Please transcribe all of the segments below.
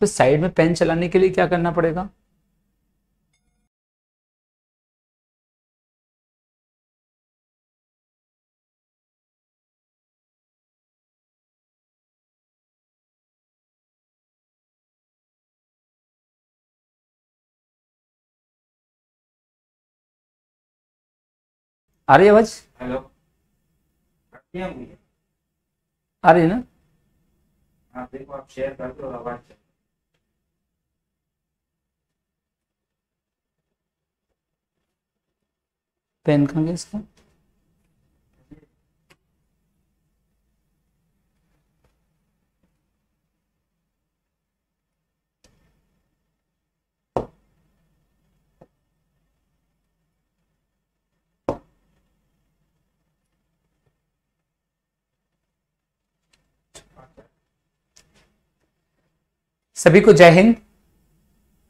पर साइड में पेन चलाने के लिए क्या करना पड़ेगा आ रही आवाज हेलो आ रही है ना आप हाँ, देखो आप शेयर कर दो आवाज पेन कहाँ गया इसका सभी को जय हिंद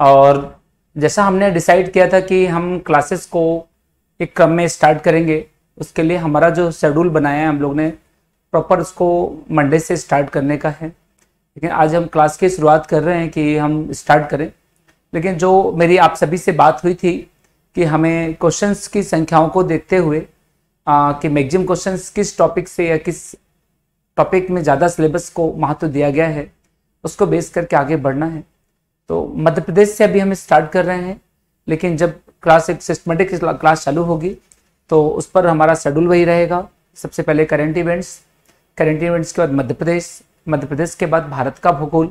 और जैसा हमने डिसाइड किया था कि हम क्लासेस को एक क्रम में स्टार्ट करेंगे उसके लिए हमारा जो शेड्यूल बनाया है हम लोग ने प्रॉपर उसको मंडे से स्टार्ट करने का है लेकिन आज हम क्लास की शुरुआत कर रहे हैं कि हम स्टार्ट करें लेकिन जो मेरी आप सभी से बात हुई थी कि हमें क्वेश्चंस की संख्याओं को देखते हुए आ, कि मैगजिम क्वेश्चंस किस टॉपिक से या किस टॉपिक में ज़्यादा सिलेबस को महत्व दिया गया है उसको बेस करके आगे बढ़ना है तो मध्य प्रदेश से अभी हम स्टार्ट कर रहे हैं लेकिन जब क्लास एक सिस्टमेटिक क्लास चालू होगी तो उस पर हमारा शेड्यूल वही रहेगा सबसे पहले करेंट इवेंट्स करेंट इवेंट्स के बाद मध्य प्रदेश मध्य प्रदेश के बाद भारत का भूगोल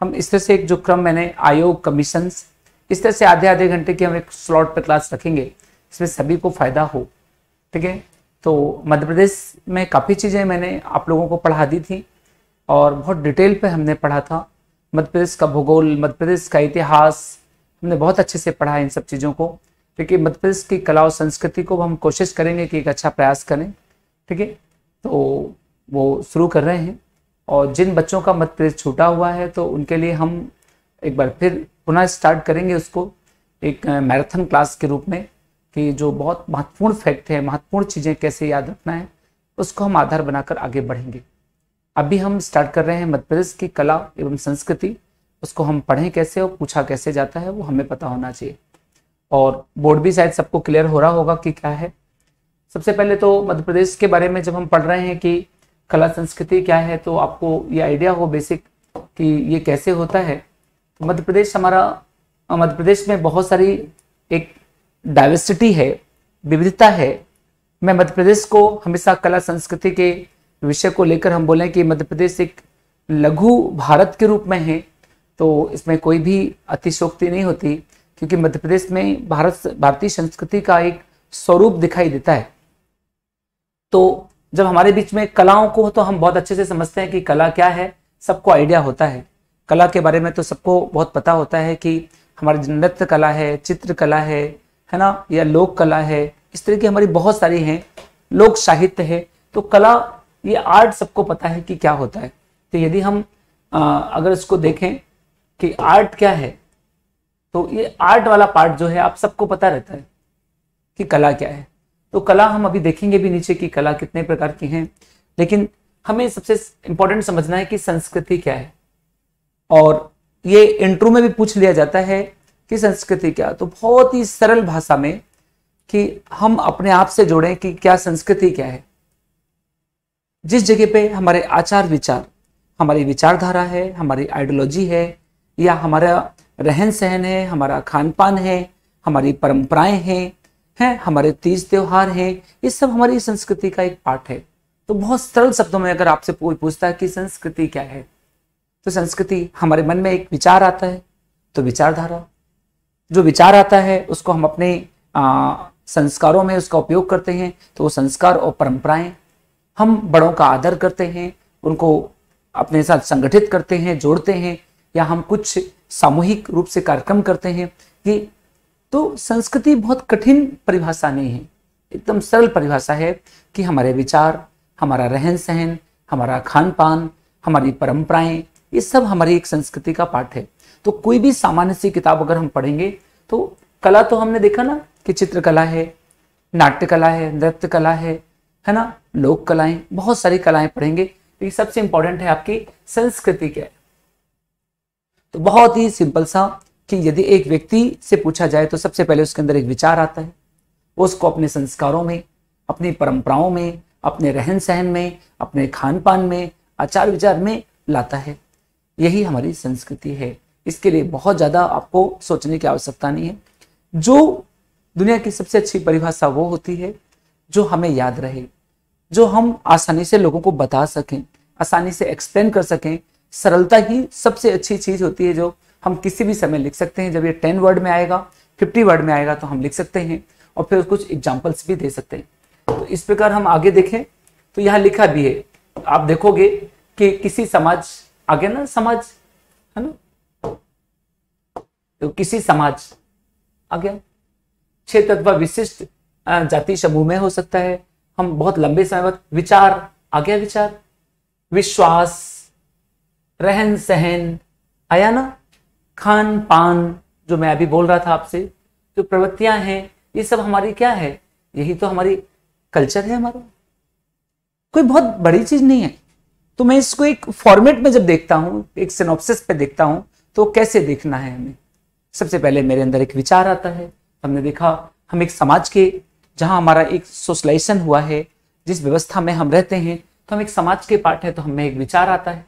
हम इस तरह से एक जो क्रम मैंने आयोग कमीशंस इस तरह से आधे आधे घंटे की हम एक स्लॉट पर क्लास रखेंगे इसमें सभी को फायदा हो ठीक है तो मध्य प्रदेश में काफ़ी चीज़ें मैंने आप लोगों को पढ़ा दी थी और बहुत डिटेल पे हमने पढ़ा था मध्य प्रदेश का भूगोल मध्य प्रदेश का इतिहास हमने बहुत अच्छे से पढ़ा है इन सब चीज़ों को ठीक है मध्य प्रदेश की कला और संस्कृति को हम कोशिश करेंगे कि एक अच्छा प्रयास करें ठीक है तो वो शुरू कर रहे हैं और जिन बच्चों का मध्य प्रदेश छूटा हुआ है तो उनके लिए हम एक बार फिर पुनः स्टार्ट करेंगे उसको एक मैराथन क्लास के रूप में कि जो बहुत महत्वपूर्ण फैक्ट है महत्वपूर्ण चीज़ें कैसे याद रखना है उसको हम आधार बनाकर आगे बढ़ेंगे अभी हम स्टार्ट कर रहे हैं मध्य प्रदेश की कला एवं संस्कृति उसको हम पढ़ें कैसे और पूछा कैसे जाता है वो हमें पता होना चाहिए और बोर्ड भी शायद सबको क्लियर हो रहा होगा कि क्या है सबसे पहले तो मध्य प्रदेश के बारे में जब हम पढ़ रहे हैं कि कला संस्कृति क्या है तो आपको ये आइडिया हो बेसिक कि ये कैसे होता है तो मध्य प्रदेश हमारा मध्य प्रदेश में बहुत सारी एक डाइवर्सिटी है विविधता है मैं मध्य प्रदेश को हमेशा कला संस्कृति के विषय को लेकर हम बोलें कि मध्य प्रदेश एक लघु भारत के रूप में है तो इसमें कोई भी अतिशोक्ति नहीं होती क्योंकि मध्य प्रदेश में भारत भारतीय संस्कृति का एक स्वरूप दिखाई देता है तो जब हमारे बीच में कलाओं को तो हम बहुत अच्छे से समझते हैं कि कला क्या है सबको आइडिया होता है कला के बारे में तो सबको बहुत पता होता है कि हमारी नृत्य कला है चित्रकला है है ना या लोक कला है इस तरह की हमारी बहुत सारी हैं लोक साहित्य है तो कला ये आर्ट सबको पता है कि क्या होता है तो यदि हम आ, अगर इसको देखें कि आर्ट क्या है तो ये आर्ट वाला पार्ट जो है आप सबको पता रहता है कि कला क्या है तो कला हम अभी देखेंगे भी नीचे की कला कितने प्रकार की हैं लेकिन हमें सबसे इंपॉर्टेंट समझना है कि संस्कृति क्या है और ये इंट्रो में भी पूछ लिया जाता है कि संस्कृति क्या तो बहुत ही सरल भाषा में कि हम अपने आप से जोड़ें कि क्या संस्कृति क्या है जिस जगह पे हमारे आचार विचार हमारी विचारधारा है हमारी आइडियोलॉजी है या हमारा रहन सहन है हमारा खान पान है हमारी परंपराएं हैं हैं हमारे तीज त्यौहार हैं ये सब हमारी संस्कृति का एक पार्ट है तो बहुत सरल शब्दों में अगर आपसे कोई पूछता है कि संस्कृति क्या है तो संस्कृति हमारे मन में एक विचार आता है तो विचारधारा जो विचार आता है उसको हम अपने आ, संस्कारों में उसका उपयोग करते हैं तो वो संस्कार और परंपराएं हम बड़ों का आदर करते हैं उनको अपने साथ संगठित करते हैं जोड़ते हैं या हम कुछ सामूहिक रूप से कार्यक्रम करते हैं ये तो संस्कृति बहुत कठिन परिभाषा नहीं है एकदम सरल परिभाषा है कि हमारे विचार हमारा रहन सहन हमारा खान पान हमारी परंपराएं ये सब हमारी एक संस्कृति का पाठ है तो कोई भी सामान्य सी किताब अगर हम पढ़ेंगे तो कला तो हमने देखा ना कि चित्रकला है नाट्य कला है नृत्य कला है है ना लोक कलाएं बहुत सारी कलाएं पढ़ेंगे ये सबसे इंपॉर्टेंट है आपकी संस्कृति क्या है तो बहुत ही सिंपल सा कि यदि एक व्यक्ति से पूछा जाए तो सबसे पहले उसके अंदर एक विचार आता है उसको अपने संस्कारों में अपनी परंपराओं में अपने रहन सहन में अपने खान पान में आचार विचार में लाता है यही हमारी संस्कृति है इसके लिए बहुत ज़्यादा आपको सोचने की आवश्यकता नहीं है जो दुनिया की सबसे अच्छी परिभाषा वो होती है जो हमें याद रहे जो हम आसानी से लोगों को बता सकें आसानी से एक्सप्लेन कर सकें सरलता ही सबसे अच्छी चीज होती है जो हम किसी भी समय लिख सकते हैं जब ये टेन वर्ड में आएगा फिफ्टी वर्ड में आएगा तो हम लिख सकते हैं और फिर कुछ एग्जाम्पल्स भी दे सकते हैं तो इस प्रकार हम आगे देखें तो यहाँ लिखा भी है आप देखोगे कि किसी समाज आगे ना समाज है ना तो किसी समाज आगे क्षेत्र छह तत्व विशिष्ट जाति समूह में हो सकता है हम बहुत लंबे समय बाद विचार आ गया विचार विश्वास रहन सहन आया ना खान पान जो मैं अभी बोल रहा था आपसे जो प्रवृत्तियां हैं ये सब हमारी क्या है यही तो हमारी कल्चर है हमारा कोई बहुत बड़ी चीज नहीं है तो मैं इसको एक फॉर्मेट में जब देखता हूँ एक सिनोप्सिस पे देखता हूँ तो कैसे देखना है हमें सबसे पहले मेरे अंदर एक विचार आता है हमने देखा हम एक समाज के जहाँ हमारा एक सोशलाइजेशन हुआ है जिस व्यवस्था में हम रहते हैं तो हम एक समाज के पार्ट है तो हमें एक विचार आता है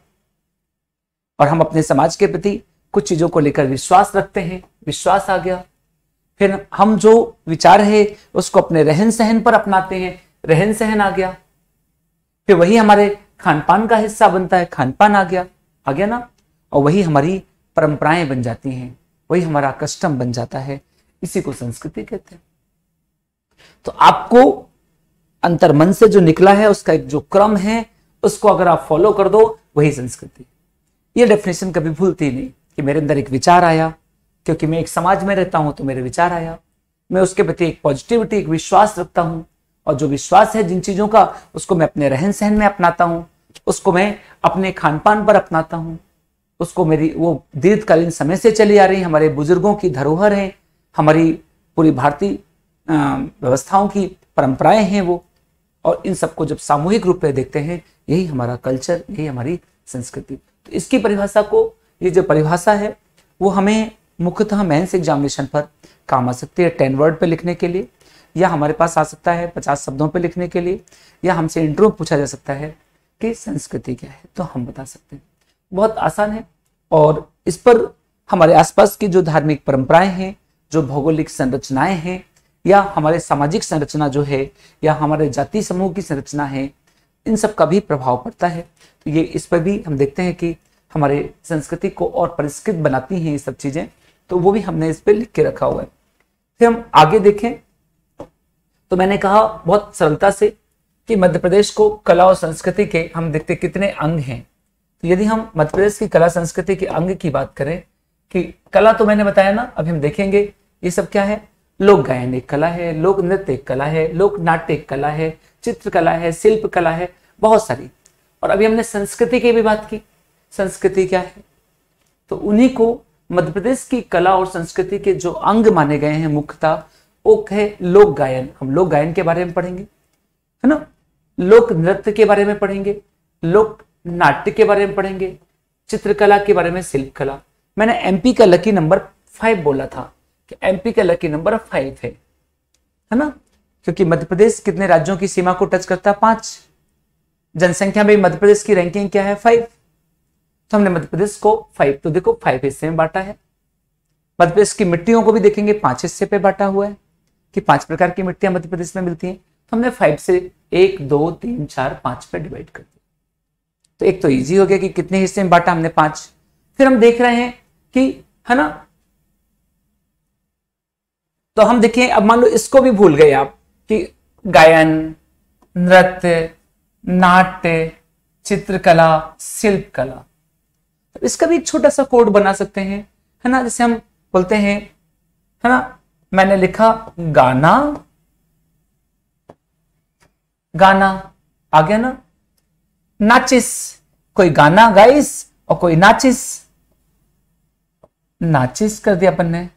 और हम अपने समाज के प्रति कुछ चीज़ों को लेकर विश्वास रखते हैं विश्वास आ गया फिर हम जो विचार है उसको अपने रहन सहन पर अपनाते हैं रहन सहन आ गया फिर वही हमारे खान पान का हिस्सा बनता है खान पान आ गया आ गया ना और वही हमारी परंपराएं बन जाती हैं वही हमारा कस्टम बन जाता है इसी को संस्कृति कहते हैं तो आपको अंतर्मन से जो निकला है उसका एक जो क्रम है उसको अगर आप फॉलो कर दो वही संस्कृति ये डेफिनेशन कभी भूलती नहीं कि मेरे अंदर एक विचार आया क्योंकि मैं एक समाज में रहता हूँ तो मेरे विचार आया मैं उसके प्रति एक पॉजिटिविटी एक विश्वास रखता हूँ और जो विश्वास है जिन चीज़ों का उसको मैं अपने रहन सहन में अपनाता हूँ उसको मैं अपने खान पान पर अपनाता हूँ उसको मेरी वो दीर्घकालीन समय से चली आ रही हमारे बुजुर्गों की धरोहर है हमारी पूरी भारतीय व्यवस्थाओं की परंपराएं हैं वो और इन सबको जब सामूहिक रूप में देखते हैं यही हमारा कल्चर यही हमारी संस्कृति तो इसकी परिभाषा को ये जो परिभाषा है वो हमें मुख्यतः मेंस एग्जामिनेशन पर काम आ सकती है टेन वर्ड पे लिखने के लिए या हमारे पास आ सकता है पचास शब्दों पे लिखने के लिए या हमसे इंटरव्यू पूछा जा सकता है कि संस्कृति क्या है तो हम बता सकते हैं बहुत आसान है और इस पर हमारे आसपास की जो धार्मिक परंपराएं हैं जो भौगोलिक संरचनाएं हैं या हमारे सामाजिक संरचना जो है या हमारे जाति समूह की संरचना है इन सब का भी प्रभाव पड़ता है तो ये इस पर भी हम देखते हैं कि हमारे संस्कृति को और परिष्कृत बनाती हैं ये सब चीज़ें तो वो भी हमने इस पर लिख के रखा हुआ है फिर हम आगे देखें तो मैंने कहा बहुत सरलता से कि मध्य प्रदेश को कला और संस्कृति के हम देखते कितने अंग हैं तो यदि हम मध्य प्रदेश की कला संस्कृति के अंग की बात करें कि कला तो मैंने बताया ना अभी हम देखेंगे ये सब क्या है लोक गायन एक कला है लोक नृत्य एक कला है लोक नाट्य एक कला है चित्रकला है शिल्प कला है बहुत सारी और अभी हमने संस्कृति की भी बात की संस्कृति क्या है तो उन्हीं को मध्य प्रदेश की कला और संस्कृति के जो अंग माने गए हैं मुख्यतः वो है लोक गायन हम लोक गायन के बारे में पढ़ेंगे है ना लोक नृत्य के बारे में पढ़ेंगे लोक नाट्य के बारे में पढ़ेंगे चित्रकला के बारे में शिल्प कला मैंने एमपी का लकी नंबर फाइव बोला था कि एमपी का लकी नंबर फाइव है है ना क्योंकि मध्य प्रदेश कितने राज्यों की सीमा को टच करता है पांच जनसंख्या में मध्य प्रदेश की रैंकिंग क्या है फाइव तो हमने मध्य प्रदेश को फाइव तो देखो फाइव हिस्से में बांटा है मध्य प्रदेश की मिट्टियों को भी देखेंगे पांच हिस्से पे बांटा हुआ है कि पांच प्रकार की मिट्टियां मध्य प्रदेश में मिलती हैं तो हमने फाइव से एक दो तीन चार पांच पे डिवाइड कर दिया तो एक तो इजी हो गया कि कितने हिस्से में बांटा हमने पांच फिर हम देख रहे हैं कि है ना तो हम देखें अब मान लो इसको भी भूल गए आप कि गायन नृत्य नाट्य चित्रकला शिल्प कला तो इसका भी एक छोटा सा कोड बना सकते हैं है ना जैसे हम बोलते हैं है ना मैंने लिखा गाना गाना आ गया ना नाचिस कोई गाना गाइस और कोई नाचिस नाचिस कर दिया अपन ने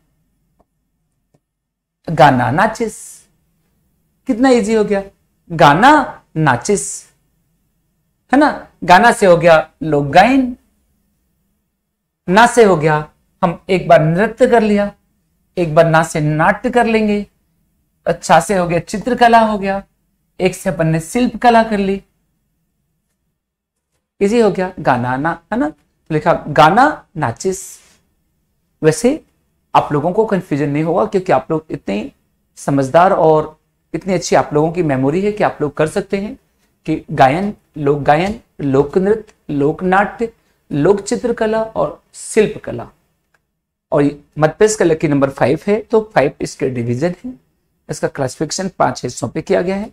गाना नाचिस कितना इजी हो गया गाना नाचिस है ना गाना से हो गया लोग गायन ना से हो गया हम एक बार नृत्य कर लिया एक बार ना से नाट्य कर लेंगे अच्छा से हो गया चित्रकला हो गया एक से अपन ने शिल्प कला कर ली इजी हो गया गाना ना है ना तो लिखा गाना नाचिस वैसे आप लोगों को कंफ्यूजन नहीं होगा क्योंकि आप लोग इतने समझदार और इतनी अच्छी आप लोगों की मेमोरी है कि आप लोग कर सकते हैं कि गायन लोक गायन लोक नृत्य लोक नाट्य लोक चित्रकला और शिल्प कला और मतपेश का लकी नंबर फाइव है तो फाइव इसके डिवीजन है इसका क्लासिफिकेशन पांच हिस्सों पे किया गया है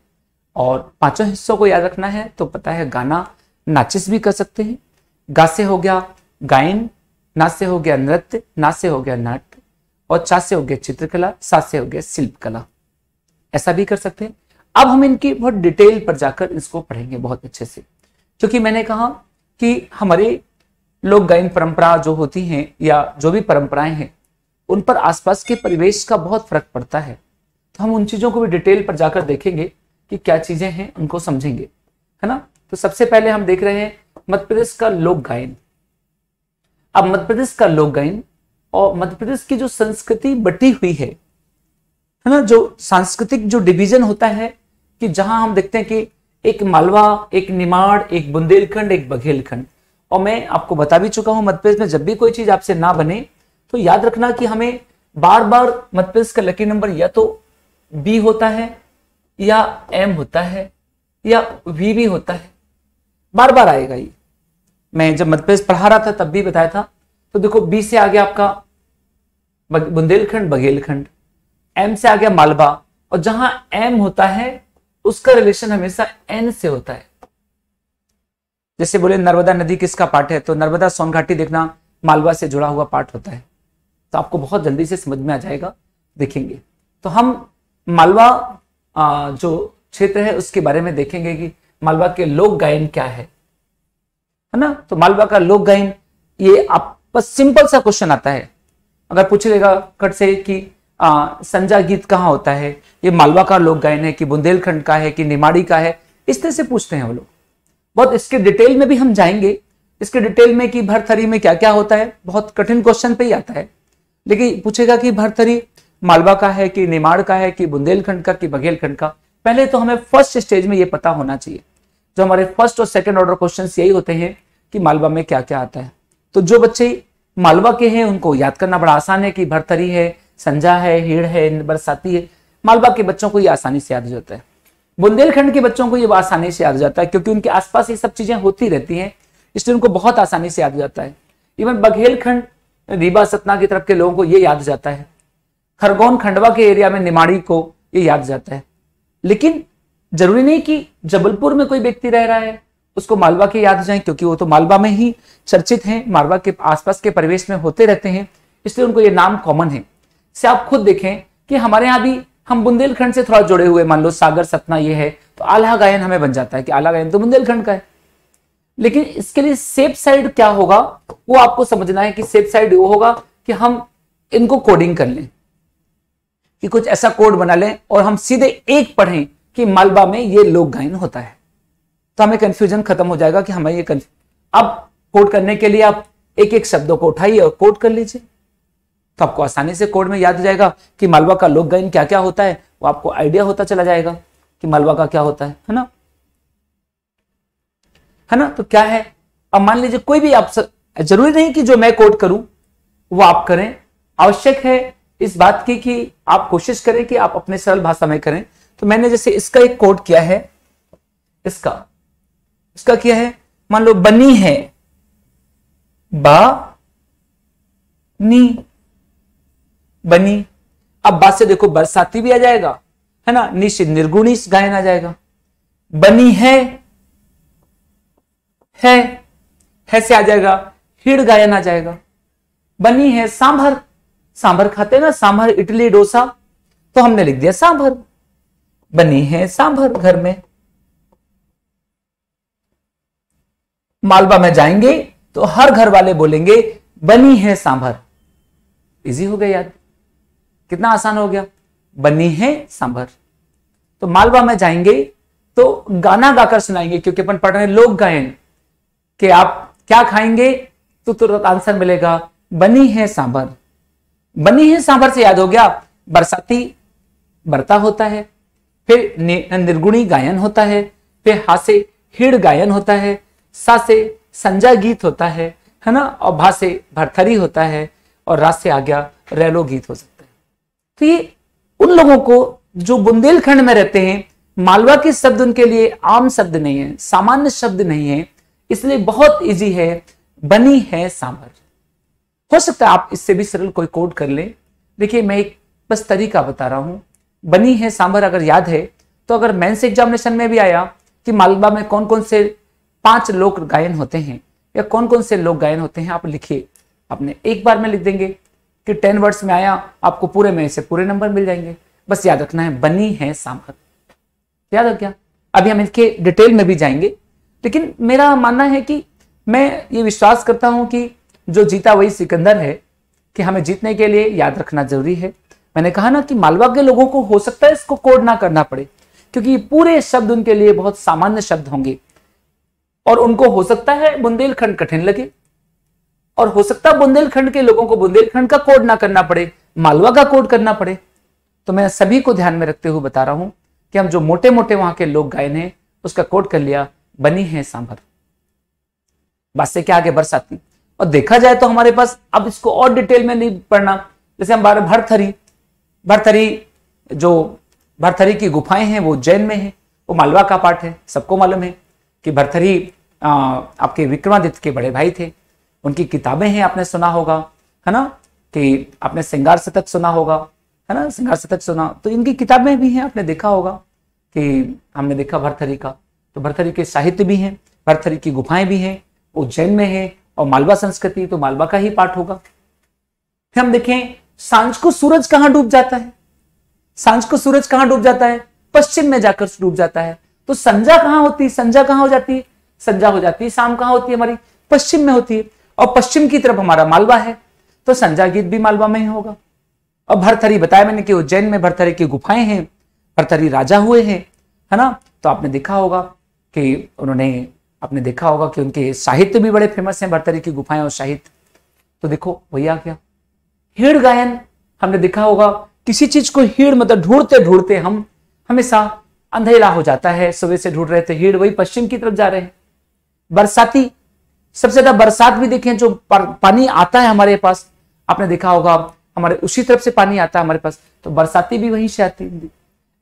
और पांचों हिस्सों को याद रखना है तो पता है गाना नाचिस भी कर सकते हैं गा से हो गया गायन नाच्य से हो गया नृत्य नाच्य से हो गया नाट्य और चा से हो गया चित्रकला सा से हो गया शिल्पकला ऐसा भी कर सकते हैं अब हम इनकी बहुत डिटेल पर जाकर इसको पढ़ेंगे बहुत अच्छे से क्योंकि मैंने कहा कि हमारे लोग गायन परंपरा जो होती हैं या जो भी परंपराएं हैं उन पर आसपास के परिवेश का बहुत फर्क पड़ता है तो हम उन चीज़ों को भी डिटेल पर जाकर देखेंगे कि क्या चीज़ें हैं उनको समझेंगे है ना तो सबसे पहले हम देख रहे हैं मध्य प्रदेश का लोक गायन अब मध्य प्रदेश का लोक गायन और मध्य प्रदेश की जो संस्कृति बटी हुई है है ना जो सांस्कृतिक जो डिवीजन होता है कि जहां हम देखते हैं कि एक मालवा एक निमाड़ एक बुंदेलखंड एक बघेलखंड और मैं आपको बता भी चुका हूं मध्यप्रदेश में जब भी कोई चीज आपसे ना बने तो याद रखना कि हमें बार बार मध्यप्रदेश का लकी नंबर या तो बी होता है या एम होता है या वी भी होता है बार बार आएगा ये मैं जब मध्यप्रदेश पढ़ा रहा था तब भी बताया था तो देखो बी से आगे आपका बुंदेलखंड बघेलखंड एम से आ गया मालवा और जहां एम होता है उसका रिलेशन हमेशा एन से होता है जैसे बोले नर्मदा नदी किसका पार्ट है तो नर्मदा सोन घाटी देखना मालवा से जुड़ा हुआ पार्ट होता है तो आपको बहुत जल्दी से समझ में आ जाएगा देखेंगे तो हम मालवा जो क्षेत्र है उसके बारे में देखेंगे कि मालवा के लोक गायन क्या है है ना तो मालवा का लोक गायन ये आप बस सिंपल सा क्वेश्चन आता है अगर पूछेगा कट से कि संजा गीत कहाँ होता है ये मालवा का लोक गायन है कि बुंदेलखंड का है कि निमाड़ी का है इस तरह से पूछते हैं वो लोग बहुत इसके डिटेल में भी हम जाएंगे इसके डिटेल में कि भरथरी में क्या क्या होता है बहुत कठिन क्वेश्चन पे ही आता है लेकिन पूछेगा कि भरथरी मालवा का है कि निमाड़ का है कि बुंदेलखंड का कि बघेलखंड का पहले तो हमें फर्स्ट स्टेज में ये पता होना चाहिए जो हमारे फर्स्ट और सेकेंड ऑर्डर क्वेश्चन यही होते हैं कि मालवा में क्या क्या आता है तो जो बच्चे मालवा के हैं उनको याद करना बड़ा आसान है कि भरथरी है संजा है हीड़ है बरसाती है मालवा के बच्चों को ये आसानी से याद हो जाता है बुंदेलखंड के बच्चों को ये आसानी से याद हो जाता है क्योंकि उनके आसपास ये सब चीजें होती रहती हैं इसलिए उनको बहुत आसानी से याद हो जाता है इवन बघेलखंड रीवा सतना की तरफ के लोगों को ये याद जाता है खरगोन खंडवा के एरिया में निमाड़ी को ये याद जाता है लेकिन जरूरी नहीं कि जबलपुर में कोई व्यक्ति रह रहा है उसको मालवा के याद जाए क्योंकि वो तो मालवा में ही चर्चित हैं मालवा के आसपास के परिवेश में होते रहते हैं इसलिए उनको ये नाम कॉमन है से आप खुद देखें कि हमारे यहाँ भी हम बुंदेलखंड से थोड़ा जुड़े हुए मान लो सागर सतना ये है तो आला गायन हमें बन जाता है कि आला गायन तो बुंदेलखंड का है लेकिन इसके लिए सेफ साइड क्या होगा वो आपको समझना है कि सेफ साइड वो होगा कि हम इनको कोडिंग कर लें कि कुछ ऐसा कोड बना लें और हम सीधे एक पढ़ें कि मालवा में ये लोक गायन होता है तो हमें कंफ्यूजन खत्म हो जाएगा कि हमें ये अब कोड करने के लिए आप एक एक शब्दों को उठाइए और कोड कर लीजिए तो आपको आसानी से कोड में याद हो जाएगा कि मालवा का लोक गायन क्या क्या होता है वो आपको आइडिया होता चला जाएगा कि मालवा का क्या होता है है ना है ना तो क्या है अब मान लीजिए कोई भी आप जरूरी नहीं कि जो मैं कोड करूं वो आप करें आवश्यक है इस बात की कि आप कोशिश करें कि आप अपने सरल भाषा में करें तो मैंने जैसे इसका एक कोड किया है इसका इसका क्या है मान लो बनी है बा नी बनी अब बात से देखो बरसाती भी आ जाएगा है ना निश्चित निर्गुणी गायन आ जाएगा बनी है है है से आ जाएगा हिड़ गायन आ जाएगा बनी है सांभर सांभर खाते ना सांभर इडली डोसा तो हमने लिख दिया सांभर बनी है सांभर घर में मालवा में जाएंगे तो हर घर वाले बोलेंगे बनी है सांभर इजी हो गया याद कितना आसान हो गया बनी है सांभर तो मालवा में जाएंगे तो गाना गाकर सुनाएंगे क्योंकि अपन पढ़ रहे लोक गायन कि आप क्या खाएंगे तो तुरंत आंसर मिलेगा बनी है सांभर बनी है सांभर से याद हो गया बरसाती बरता होता है फिर निर्गुणी गायन होता है फिर हासे हिड़ गायन होता है सासे संजा संजय गीत होता है है ना और भासे भरथरी होता है और रात से आ गया रैलो गीत हो सकता तो ये उन लोगों को जो बुंदेलखंड में रहते हैं मालवा के शब्द उनके लिए आम शब्द नहीं है सामान्य शब्द नहीं है इसलिए बहुत इजी है बनी है सांभर हो सकता है आप इससे भी सरल कोई कोड कर ले देखिए मैं एक बस तरीका बता रहा हूं बनी है सांभर अगर याद है तो अगर मेन्स एग्जामिनेशन में भी आया कि मालवा में कौन कौन से पांच लोक गायन होते हैं या कौन कौन से लोक गायन होते हैं आप लिखिए आपने एक बार में लिख देंगे कि टेन वर्ड्स में आया आपको पूरे में से पूरे नंबर मिल जाएंगे बस याद रखना है बनी है सामक याद रख गया अभी हम इसके डिटेल में भी जाएंगे लेकिन मेरा मानना है कि मैं ये विश्वास करता हूं कि जो जीता वही सिकंदर है कि हमें जीतने के लिए याद रखना जरूरी है मैंने कहा ना कि मालवा के लोगों को हो सकता है इसको कोड ना करना पड़े क्योंकि पूरे शब्द उनके लिए बहुत सामान्य शब्द होंगे और उनको हो सकता है बुंदेलखंड कठिन लगे और हो सकता है बुंदेलखंड के लोगों को बुंदेलखंड का कोड ना करना पड़े मालवा का कोड करना पड़े तो मैं सभी को ध्यान में रखते हुए बता रहा हूं कि हम जो मोटे मोटे वहां के लोग गायन है उसका कोड कर लिया बनी है सांभर से क्या आगे बरसाती और देखा जाए तो हमारे पास अब इसको और डिटेल में नहीं पढ़ना जैसे हम बारे भरथरी भरथरी जो भरथरी की गुफाएं हैं वो जैन में है वो मालवा का पार्ट है सबको मालूम है कि भरथरी आपके विक्रमादित्य के बड़े भाई थे उनकी किताबें हैं आपने सुना होगा है ना कि आपने श्रृंगार शतक सुना होगा है ना श्रृंगार शतक सुना तो इनकी किताबें भी हैं आपने देखा होगा कि हमने देखा भरथरी का तो भरथरी के साहित्य भी हैं भरथरी की गुफाएं भी हैं उज्जैन में है और मालवा संस्कृति तो मालवा का ही पाठ होगा फिर हम देखें सांझ को सूरज कहाँ डूब जाता है सांझ को सूरज कहाँ डूब जाता है पश्चिम में जाकर डूब जाता है तो संजा कहाँ होती है संजा कहाँ हो जाती है संजा हो जाती है शाम कहाँ होती है हमारी पश्चिम में होती है और पश्चिम की तरफ हमारा मालवा है तो संजा गीत भी मालवा में ही होगा और भरथरी बताया मैंने कि उज्जैन में भरथरी की गुफाएं हैं भरथरी राजा हुए हैं है ना तो आपने देखा होगा कि उन्होंने आपने देखा होगा कि उनके साहित्य भी बड़े फेमस हैं भरथरी की गुफाएं और साहित्य तो देखो वही आ गया हीड़ गायन हमने देखा होगा किसी चीज को हीड़ मतलब ढूंढते ढूंढते हम हमेशा अंधेरा हो जाता है सुबह से ढूंढ रहे थे हीड़ वही पश्चिम की तरफ जा रहे हैं बरसाती सबसे ज्यादा बरसात भी देखें जो पानी आता है हमारे पास आपने देखा होगा हमारे उसी तरफ से पानी आता है हमारे पास तो बरसाती भी वहीं से आती है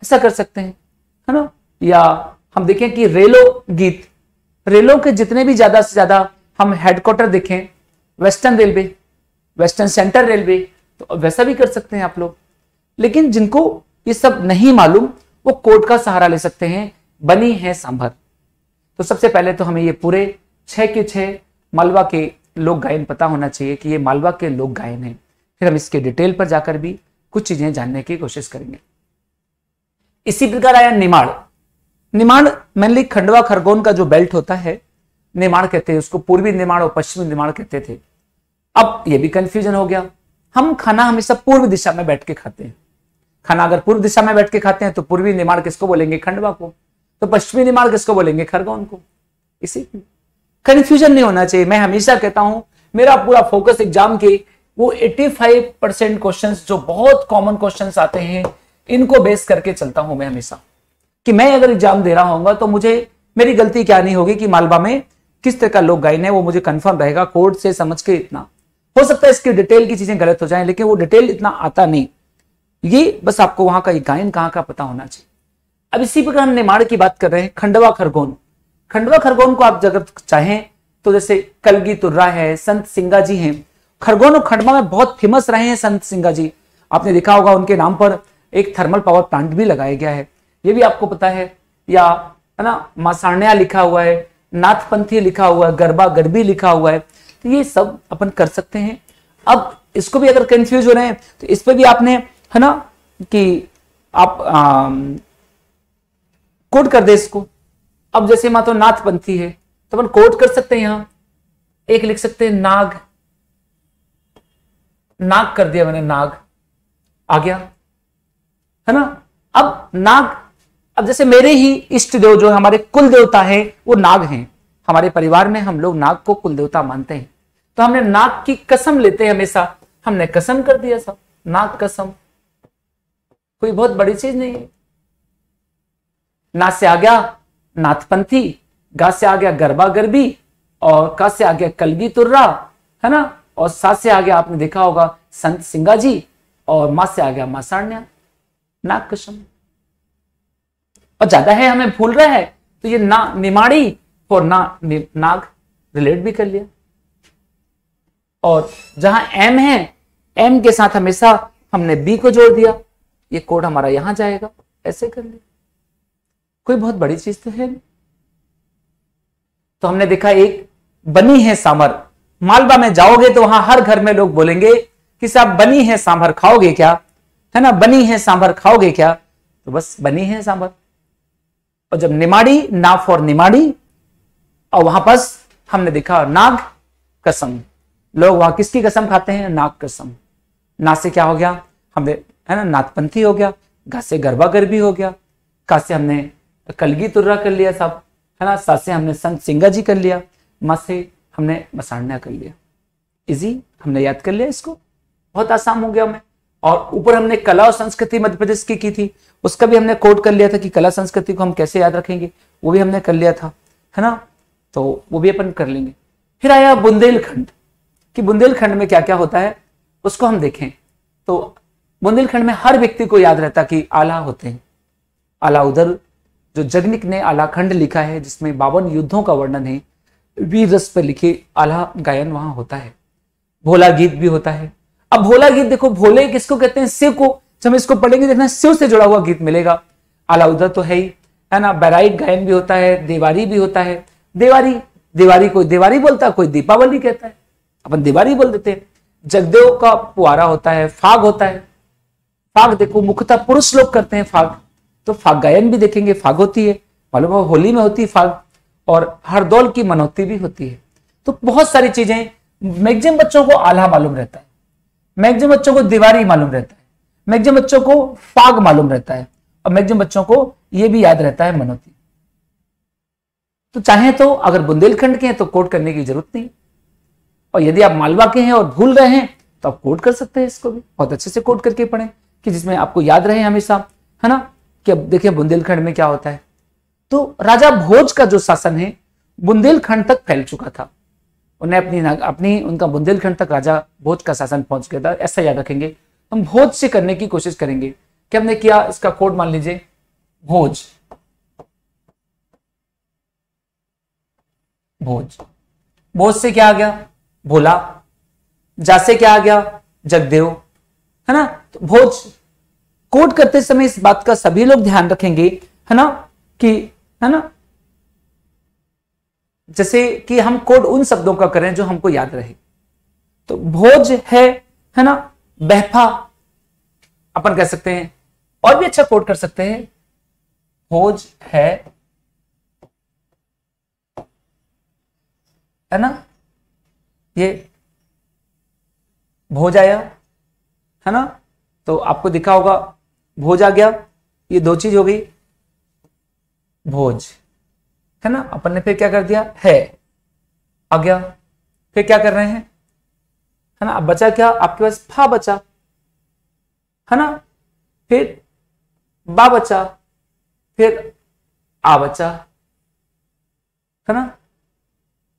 ऐसा कर सकते हैं है ना या हम देखें कि रेलो गीत रेलों के जितने भी ज्यादा से ज्यादा हम हेडक्वार्टर देखें western railway western center railway तो वैसा भी कर सकते हैं आप लोग लेकिन जिनको ये सब नहीं मालूम वो कोर्ट का सहारा ले सकते हैं बनी है सांभर तो सबसे पहले तो हमें ये पूरे छह के छह मालवा के लोक गायन पता होना चाहिए कि ये मालवा के लोक गायन है फिर हम इसके डिटेल पर जाकर भी कुछ चीजें जानने की कोशिश करेंगे इसी प्रकार आया निमाड़ निमाड़ मेनली खंडवा खरगोन का जो बेल्ट होता है निमाड़ कहते हैं उसको पूर्वी निमाड़ और पश्चिमी निमाड़ कहते थे अब यह भी कंफ्यूजन हो गया हम खाना हमेशा पूर्व दिशा में बैठ के खाते हैं खाना अगर पूर्व दिशा में बैठ के खाते हैं तो पूर्वी निमाड़ किसको बोलेंगे खंडवा को तो पश्चिमी निमाड़ किसको बोलेंगे खरगोन को इसी कंफ्यूजन नहीं होना चाहिए मैं हमेशा कहता हूं मेरा पूरा फोकस एग्जाम के वो 85 परसेंट क्वेश्चन जो बहुत कॉमन क्वेश्चन आते हैं इनको बेस करके चलता हूं मैं हमेशा कि मैं अगर एग्जाम दे रहा हूँ तो मुझे मेरी गलती क्या नहीं होगी कि मालवा में किस तरह का लोग गाइन है वो मुझे कंफर्म रहेगा कोर्ट से समझ के इतना हो सकता है इसकी डिटेल की चीजें गलत हो जाए लेकिन वो डिटेल इतना आता नहीं ये बस आपको वहां का गायन कहाँ का पता होना चाहिए अब इसी प्रकार हम निर्माण की बात कर रहे हैं खंडवा खरगोन खंडवा खरगोन को आप जगत चाहें तो जैसे कलगी तुर्रा है संत सिंगा जी हैं खरगोन और खंडवा में बहुत फेमस रहे हैं संत सिंगा जी आपने देखा होगा उनके नाम पर एक थर्मल पावर प्लांट भी लगाया गया है ये भी आपको पता है या है ना मासाण्या लिखा हुआ है नाथपंथी लिखा हुआ है गरबा गरबी लिखा हुआ है तो ये सब अपन कर सकते हैं अब इसको भी अगर कंफ्यूज हो रहे हैं तो इस पर भी आपने है ना कि आप कोड कर दे इसको अब जैसे मान तो पंथी है तो अपन कोट कर सकते हैं यहां एक लिख सकते हैं नाग नाग कर दिया मैंने नाग आ गया है ना अब नाग अब जैसे मेरे ही इष्ट देव जो हमारे कुल देवता है वो नाग हैं हमारे परिवार में हम लोग नाग को कुल देवता मानते हैं तो हमने नाग की कसम लेते हैं हमेशा हमने कसम कर दिया सब नाग कसम कोई बहुत बड़ी चीज नहीं है ना से आ गया नाथपंथी गा से आ गया गरबा गरबी और का से आ गया कलगी तुर्रा है ना और सा से आ गया आपने देखा होगा संत सिंगा जी और मा से आ गया नाग नागकशम और ज्यादा है हमें भूल रहा है तो ये ना निमाड़ी और ना नि, नाग रिलेट भी कर लिया और जहां एम है एम के साथ हमेशा हमने बी को जोड़ दिया ये कोड हमारा यहां जाएगा ऐसे कर लिया कोई बहुत बड़ी चीज तो है तो हमने देखा एक बनी है सांभर मालवा में जाओगे तो वहां हर घर में लोग बोलेंगे कि साहब बनी है सांभर खाओगे क्या है ना बनी है सांभर खाओगे क्या तो बस बनी है सांभर और जब निमाड़ी ना फॉर निमाड़ी और वहां पर हमने देखा नाग कसम लोग वहां किसकी कसम खाते हैं नाग कसम ना से क्या हो गया हमने है ना नाथपंथी हो गया घास से गरबा गर्भी हो गया घास से हमने कलगी तुर्रा कर लिया साहब है ना सा हमने संत सिंगा जी कर लिया माँ से हमने मसाणा कर लिया इजी हमने याद कर लिया इसको बहुत आसान हो गया हमें और ऊपर हमने कला और संस्कृति मध्य प्रदेश की की थी उसका भी हमने कोट कर लिया था कि कला संस्कृति को हम कैसे याद रखेंगे वो भी हमने कर लिया था है ना तो वो भी अपन कर लेंगे फिर आया बुंदेलखंड कि बुंदेलखंड में क्या क्या होता है उसको हम देखें तो बुंदेलखंड में हर व्यक्ति को याद रहता कि आला होते हैं आला उधर जो जगनिक ने आलाखंड लिखा है जिसमें बावन युद्धों का वर्णन है वीर रस पर लिखे आला गायन वहां होता है भोला गीत भी होता है अब भोला गीत देखो भोले किसको कहते हैं शिव को जब इसको पढ़ेंगे देखना शिव से जुड़ा हुआ गीत मिलेगा आलाउदा तो है ही है ना बैराइट गायन भी होता है देवारी भी होता है देवारी देवारी कोई देवारी बोलता कोई दीपावली कहता है अपन देवारी बोल देते हैं जगदेव का पुआरा होता है फाग होता है फाग देखो मुख्यतः पुरुष लोग करते हैं फाग तो गायन भी देखेंगे फाग होती है मालूम है होली में होती है फाग और हरदौल की मनोती भी होती है तो बहुत सारी चीजें मैगजिम बच्चों को आल्हा मालूम रहता है मैगजिम बच्चों को दिवाली मालूम रहता है मैगजिम बच्चों को फाग मालूम रहता है और मैगजिम बच्चों को यह भी याद रहता है मनोती तो चाहे तो अगर बुंदेलखंड के हैं तो कोट करने की जरूरत नहीं और यदि आप मालवा के हैं और भूल रहे हैं तो आप कोट कर सकते हैं इसको भी बहुत अच्छे से कोट करके पढ़ें कि जिसमें आपको याद रहे हमेशा है ना कि अब देखिए बुंदेलखंड में क्या होता है तो राजा भोज का जो शासन है बुंदेलखंड तक फैल चुका था उन्हें अपनी अपनी उनका बुंदेलखंड तक राजा भोज का शासन पहुंच गया था ऐसा याद रखेंगे हम भोज से करने की कोशिश करेंगे कि हमने किया इसका कोड मान लीजिए भोज भोज भोज से क्या आ गया भोला जा से क्या आ गया जगदेव है ना तो भोज कोट करते समय इस बात का सभी लोग ध्यान रखेंगे है ना कि है ना जैसे कि हम कोड उन शब्दों का करें जो हमको याद रहे तो भोज है है ना बहफा अपन कह सकते हैं और भी अच्छा कोड कर सकते हैं भोज है है ना ये भोज आया है ना तो आपको दिखा होगा भोज आ गया ये दो चीज हो गई भोज है ना अपन ने फिर क्या कर दिया है आ गया फिर क्या कर रहे हैं है ना अब बचा क्या आपके पास फा बचा है ना फिर बा बचा फिर आ बचा है ना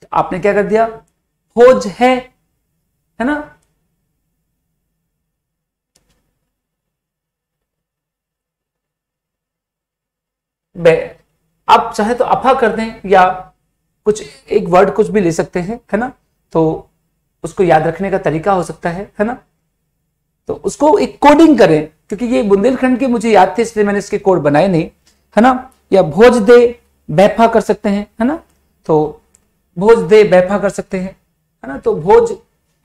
तो आपने क्या कर दिया भोज है है ना आप चाहे तो अफा कर दें या कुछ एक वर्ड कुछ भी ले सकते हैं है ना तो उसको याद रखने का तरीका हो सकता है है ना तो उसको एक कोडिंग करें क्योंकि ये बुंदेलखंड के मुझे याद थे इसलिए मैंने इसके कोड बनाए नहीं है ना या भोज दे बैफा कर सकते हैं है ना तो भोज दे बैफा कर सकते हैं है ना तो भोज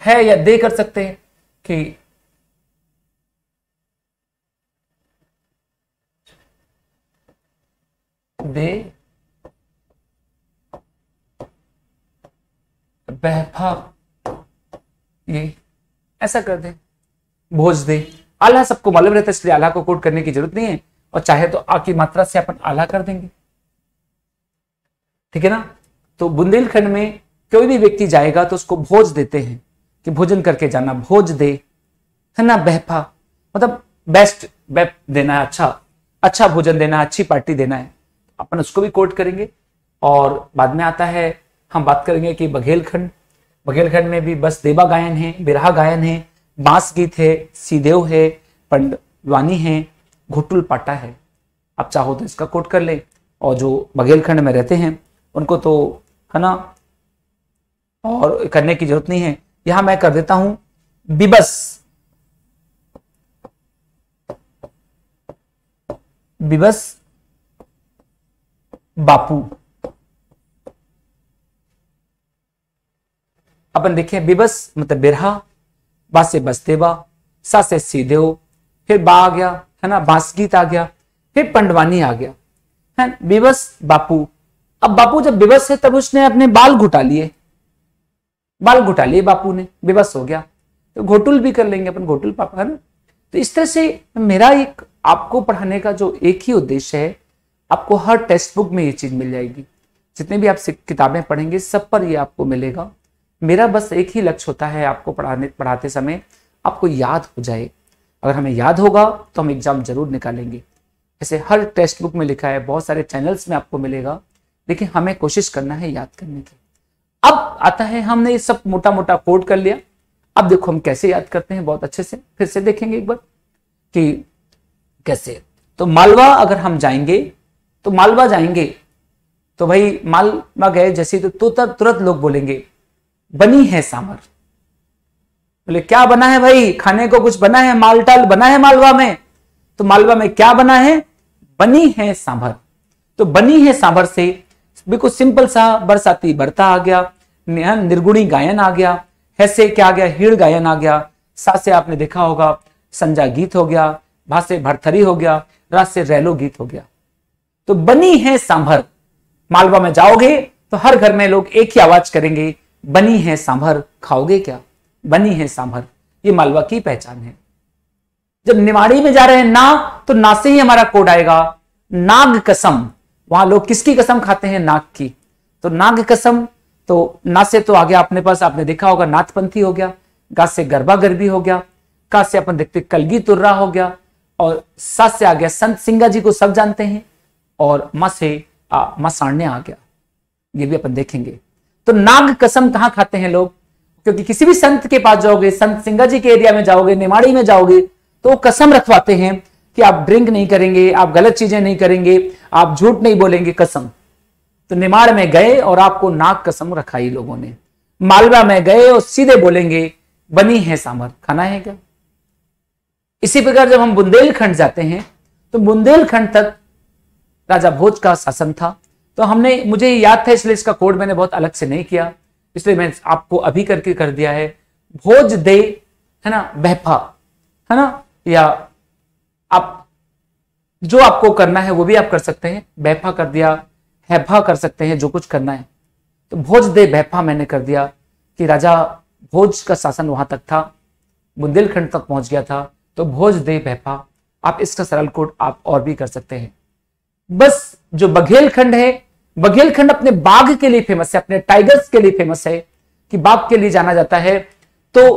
है या दे कर सकते हैं कि बे बहफा ये ऐसा कर दे भोज दे आला सबको मालूम रहता है इसलिए आला को कोट करने की जरूरत नहीं है और चाहे तो आ की मात्रा से अपन आला कर देंगे ठीक है ना तो बुंदेलखंड में कोई भी व्यक्ति जाएगा तो उसको भोज देते हैं कि भोजन करके जाना भोज दे है ना बहफा मतलब बेस्ट बेप देना है अच्छा अच्छा भोजन देना है अच्छी पार्टी देना है अपन उसको भी कोट करेंगे और बाद में आता है हम बात करेंगे कि बघेलखंड बघेलखंड में भी बस देवा गायन है बिरहा गायन है बांस गीत है सीदेव है पंड वानी है घुटुल पाटा है आप चाहो तो इसका कोट कर ले और जो बघेलखंड में रहते हैं उनको तो है ना और करने की जरूरत नहीं है यहां मैं कर देता हूं बिबस बिबस बापू अपन देखे बिबस मतलब बिरहा बा से बसते बा सा से सीधे हो फिर बा आ गया है ना बांसगीत आ गया फिर पंडवानी आ गया है बिबस बापू अब बापू जब बिबस है तब उसने अपने बाल घुटा लिए बाल घुटा लिए बापू ने बिबस हो गया तो घोटुल भी कर लेंगे अपन घोटुल पापा है ना तो इस तरह से मेरा एक आपको पढ़ाने का जो एक ही उद्देश्य है आपको हर टेक्स्ट बुक में ये चीज़ मिल जाएगी जितने भी आप किताबें पढ़ेंगे सब पर ये आपको मिलेगा मेरा बस एक ही लक्ष्य होता है आपको पढ़ाने पढ़ाते समय आपको याद हो जाए अगर हमें याद होगा तो हम एग्ज़ाम ज़रूर निकालेंगे ऐसे हर टेक्स्ट बुक में लिखा है बहुत सारे चैनल्स में आपको मिलेगा लेकिन हमें कोशिश करना है याद करने की अब आता है हमने ये सब मोटा मोटा कोड कर लिया अब देखो हम कैसे याद करते हैं बहुत अच्छे से फिर से देखेंगे एक बार कि कैसे तो मालवा अगर हम जाएंगे तो मालवा जाएंगे तो भाई मालवा गए जैसे तो, तो तुरंत लोग बोलेंगे बनी है सांभर बोले क्या बना है भाई खाने को कुछ बना है मालटाल बना है मालवा में तो मालवा में क्या बना है बनी है सांभर तो बनी है सांभर से बिल्कुल सिंपल सा बरसाती बरता आ गया निर्गुणी गायन आ गया हैसे क्या आ गया हीड़ गायन आ गया सा से आपने देखा होगा संजा गीत हो गया भासे भरथरी हो गया रात से रैलो गीत हो गया तो बनी है सांभर मालवा में जाओगे तो हर घर में लोग एक ही आवाज करेंगे बनी है सांभर खाओगे क्या बनी है सांभर ये मालवा की पहचान है जब निवाड़ी में जा रहे हैं ना तो ना से ही हमारा कोड आएगा नाग कसम वहां लोग किसकी कसम खाते हैं नाग की तो नाग कसम तो ना से तो आ गया अपने पास आपने देखा होगा नाथपंथी हो गया गा से गरबा गरबी हो गया का से अपन देखते कलगी तुर्रा हो गया और सा से आ गया संत सिंगा जी को सब जानते हैं और म से म आ गया ये भी अपन देखेंगे तो नाग कसम कहां खाते हैं लोग क्योंकि किसी भी संत के पास जाओगे संत सिंगा जी के एरिया में जाओगे निमाड़ी में जाओगे तो कसम रखवाते हैं कि आप ड्रिंक नहीं करेंगे आप गलत चीजें नहीं करेंगे आप झूठ नहीं बोलेंगे कसम तो निमाड़ में गए और आपको नाग कसम रखाई लोगों ने मालवा में गए और सीधे बोलेंगे बनी है सामर खाना है क्या इसी प्रकार जब हम बुंदेलखंड जाते हैं तो बुंदेलखंड तक राजा भोज का शासन था तो हमने मुझे याद था इसलिए इसका कोड मैंने बहुत अलग से नहीं किया इसलिए मैं आपको अभी करके कर दिया है भोज दे है ना बहफा है ना या आप जो आपको करना है वो भी आप कर सकते हैं बहफा कर दिया हैफा कर सकते हैं जो कुछ करना है तो भोज दे बहफा मैंने कर दिया कि राजा भोज का शासन वहां तक था बुंदेलखंड तक पहुंच गया था तो भोज दे बहफा आप इसका सरल कोड आप और भी कर सकते हैं बस जो बघेलखंड है बघेलखंड अपने बाघ के लिए फेमस है अपने टाइगर्स के लिए फेमस है कि बाघ के लिए जाना जाता है तो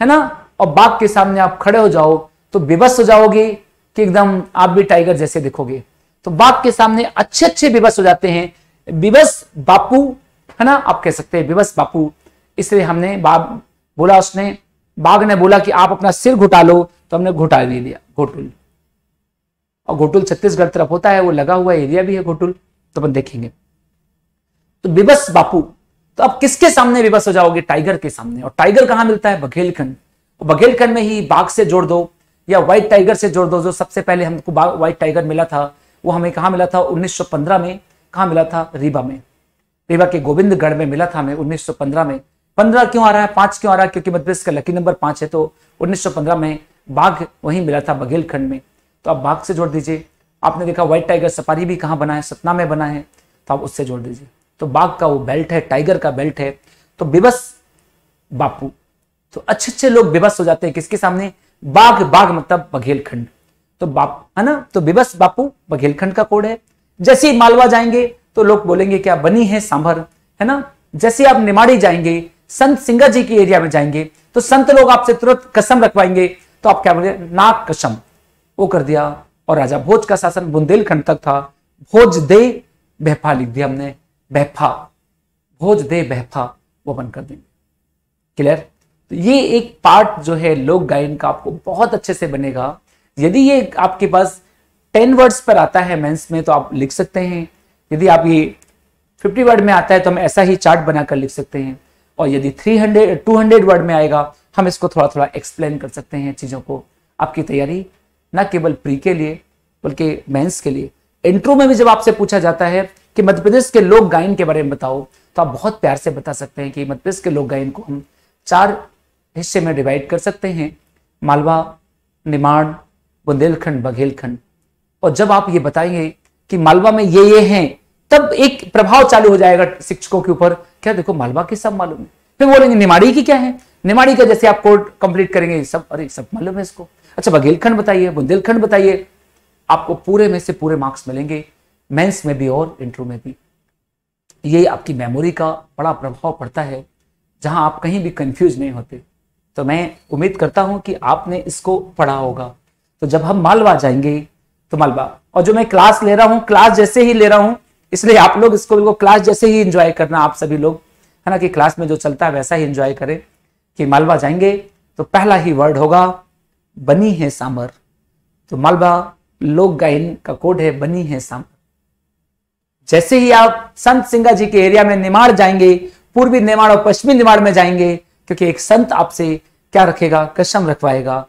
है ना और बाघ के सामने आप खड़े हो जाओ तो विवश हो जाओगे कि एकदम आप भी टाइगर जैसे दिखोगे तो बाघ के सामने अच्छे अच्छे विवश हो जाते हैं विवश बापू है ना आप कह सकते हैं विवश बापू इसलिए हमने बाप बोला उसने बाघ ने बोला कि आप अपना सिर घुटा लो तो हमने घुटा नहीं लिया घोटुल और घोटुल छत्तीसगढ़ तरफ होता है वो लगा हुआ एरिया भी है घोटुल तो अपन देखेंगे तो बिबस बापू तो अब किसके सामने विवश हो जाओगे टाइगर के सामने और टाइगर कहां मिलता है बघेलखंड बघेलखंड में ही बाघ से जोड़ दो या व्हाइट टाइगर से जोड़ दो जो सबसे पहले हमको व्हाइट टाइगर मिला था वो हमें कहा मिला था 1915 में कहा मिला था रीवा में रीवा के गोविंदगढ़ में मिला था हमें 1915 में 15 क्यों आ रहा है पांच क्यों आ रहा है क्योंकि मध्यप्रदेश का लकी नंबर पांच है तो 1915 में बाघ वहीं मिला था बघेलखंड में तो आप बाघ से जोड़ दीजिए आपने देखा व्हाइट टाइगर सफारी भी कहाँ बना है सतना में बना है तो आप उससे जोड़ दीजिए तो बाघ का वो बेल्ट है टाइगर का बेल्ट है तो बेबस बापू तो अच्छे अच्छे लोग बेबस हो जाते हैं किसके सामने बाघ बाघ मतलब बघेलखंड तो बाप है ना तो बेबस बापू बघेलखंड का कोड है जैसे ही मालवा जाएंगे तो लोग बोलेंगे क्या बनी है सांभर है ना जैसे आप निमाड़ी जाएंगे संत सिंगा जी के एरिया में जाएंगे तो संत लोग आपसे तुरंत कसम रखवाएंगे तो आप क्या बोलेंगे नाक कसम वो कर दिया और राजा भोज का शासन बुंदेलखंड तक था भोज दे बहफा लिख दिया हमने बहफा भोज दे बहफा वो बंद कर दी क्लियर तो ये एक पार्ट जो है लोक गायन का आपको बहुत अच्छे से बनेगा यदि ये आपके पास टेन वर्ड्स पर आता है मेंस में तो आप लिख सकते हैं यदि आप ये फिफ्टी वर्ड में आता है तो हम ऐसा ही चार्ट बनाकर लिख सकते हैं और यदि three hundred two hundred word में आएगा हम इसको थोड़ा थोड़ा एक्सप्लेन कर सकते हैं चीज़ों को आपकी तैयारी ना केवल प्री के लिए बल्कि मेंस के लिए इंट्रो में भी जब आपसे पूछा जाता है कि मध्य प्रदेश के लोक गायन के बारे में बताओ तो आप बहुत प्यार से बता सकते हैं कि मध्य प्रदेश के लोक गायन को हम चार हिस्से में डिवाइड कर सकते हैं मालवा निमाण बुंदेलखंड बघेलखंड और जब आप ये बताएंगे कि मालवा में ये ये हैं तब एक प्रभाव चालू हो जाएगा शिक्षकों के ऊपर क्या देखो मालवा के सब मालूम है फिर बोलेंगे निमाड़ी की क्या है निमाड़ी का जैसे आप कोर्ट कंप्लीट करेंगे सब अरे सब मालूम है इसको अच्छा बघेलखंड बताइए बुंदेलखंड बताइए आपको पूरे में से पूरे मार्क्स मिलेंगे मेंस में भी और इंटरव्यू में भी ये आपकी मेमोरी का बड़ा प्रभाव पड़ता है जहां आप कहीं भी कंफ्यूज नहीं होते तो मैं उम्मीद करता हूं कि आपने इसको पढ़ा होगा तो जब हम मालवा जाएंगे तो मालवा और जो मैं क्लास ले रहा हूँ क्लास जैसे ही ले रहा हूँ इसलिए आप लोग इसको बिल्कुल क्लास जैसे ही इंजॉय करना आप सभी लोग है ना कि क्लास में जो चलता है वैसा ही इंजॉय करें कि मालवा जाएंगे तो पहला ही वर्ड होगा बनी है सांबर तो मालवा लोक गायन का कोड है बनी है सांबर जैसे ही आप संत सिंगा जी के एरिया में निमाड़ जाएंगे पूर्वी निमाड़ और पश्चिमी निमाड़ में जाएंगे क्योंकि एक संत आपसे क्या रखेगा कसम रखवाएगा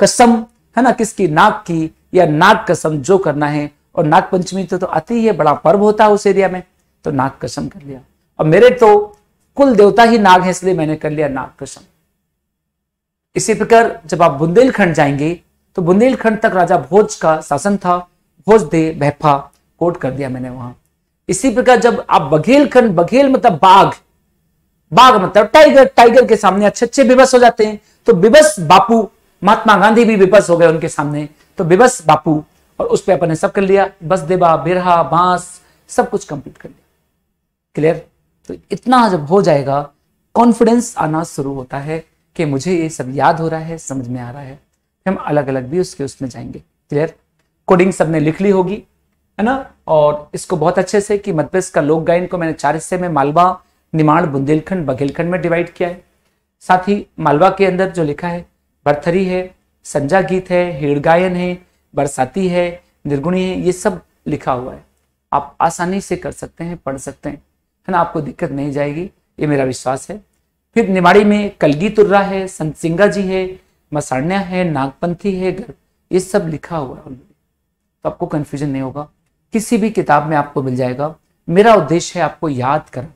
कसम है ना किसकी नाक की या नाग कसम जो करना है और नाग पंचमी तो, तो आती ही है बड़ा पर्व होता है उस एरिया में तो नाग कसम कर लिया और मेरे तो कुल देवता ही नाग है इसलिए मैंने कर लिया नाग कसम इसी प्रकार जब आप बुंदेलखंड जाएंगे तो बुंदेलखंड तक राजा भोज का शासन था भोज दे बहफा कोट कर दिया मैंने वहां इसी प्रकार जब आप बघेलखंड बघेल मतलब बाघ बाघ मतलब टाइगर टाइगर के सामने अच्छे अच्छे विवश हो जाते हैं तो विवश बापू महात्मा गांधी भी विवश हो गए उनके सामने तो विवश बापू और उस पर अपन ने सब कर लिया बस देवा बिरहा बांस सब कुछ कंप्लीट कर लिया क्लियर तो इतना जब हो जाएगा कॉन्फिडेंस आना शुरू होता है कि मुझे ये सब याद हो रहा है समझ में आ रहा है हम अलग अलग भी उसके उसमें जाएंगे क्लियर कोडिंग सबने लिख ली होगी है ना और इसको बहुत अच्छे से कि मतभेद का लोक गायन को मैंने चार हिस्से में मालवा निमाड़ बुंदेलखंड बघेलखंड में डिवाइड किया है साथ ही मालवा के अंदर जो लिखा है भरथरी है संजा गीत है हेड़ गायन है बरसाती है निर्गुणी है ये सब लिखा हुआ है आप आसानी से कर सकते हैं पढ़ सकते हैं है ना आपको दिक्कत नहीं जाएगी ये मेरा विश्वास है फिर निवाड़ी में कलगी तुर्रा है संत सिंगा जी है मसान्या है नागपंथी है ये सब लिखा हुआ है तो आपको कंफ्यूजन नहीं होगा किसी भी किताब में आपको मिल जाएगा मेरा उद्देश्य है आपको याद कराना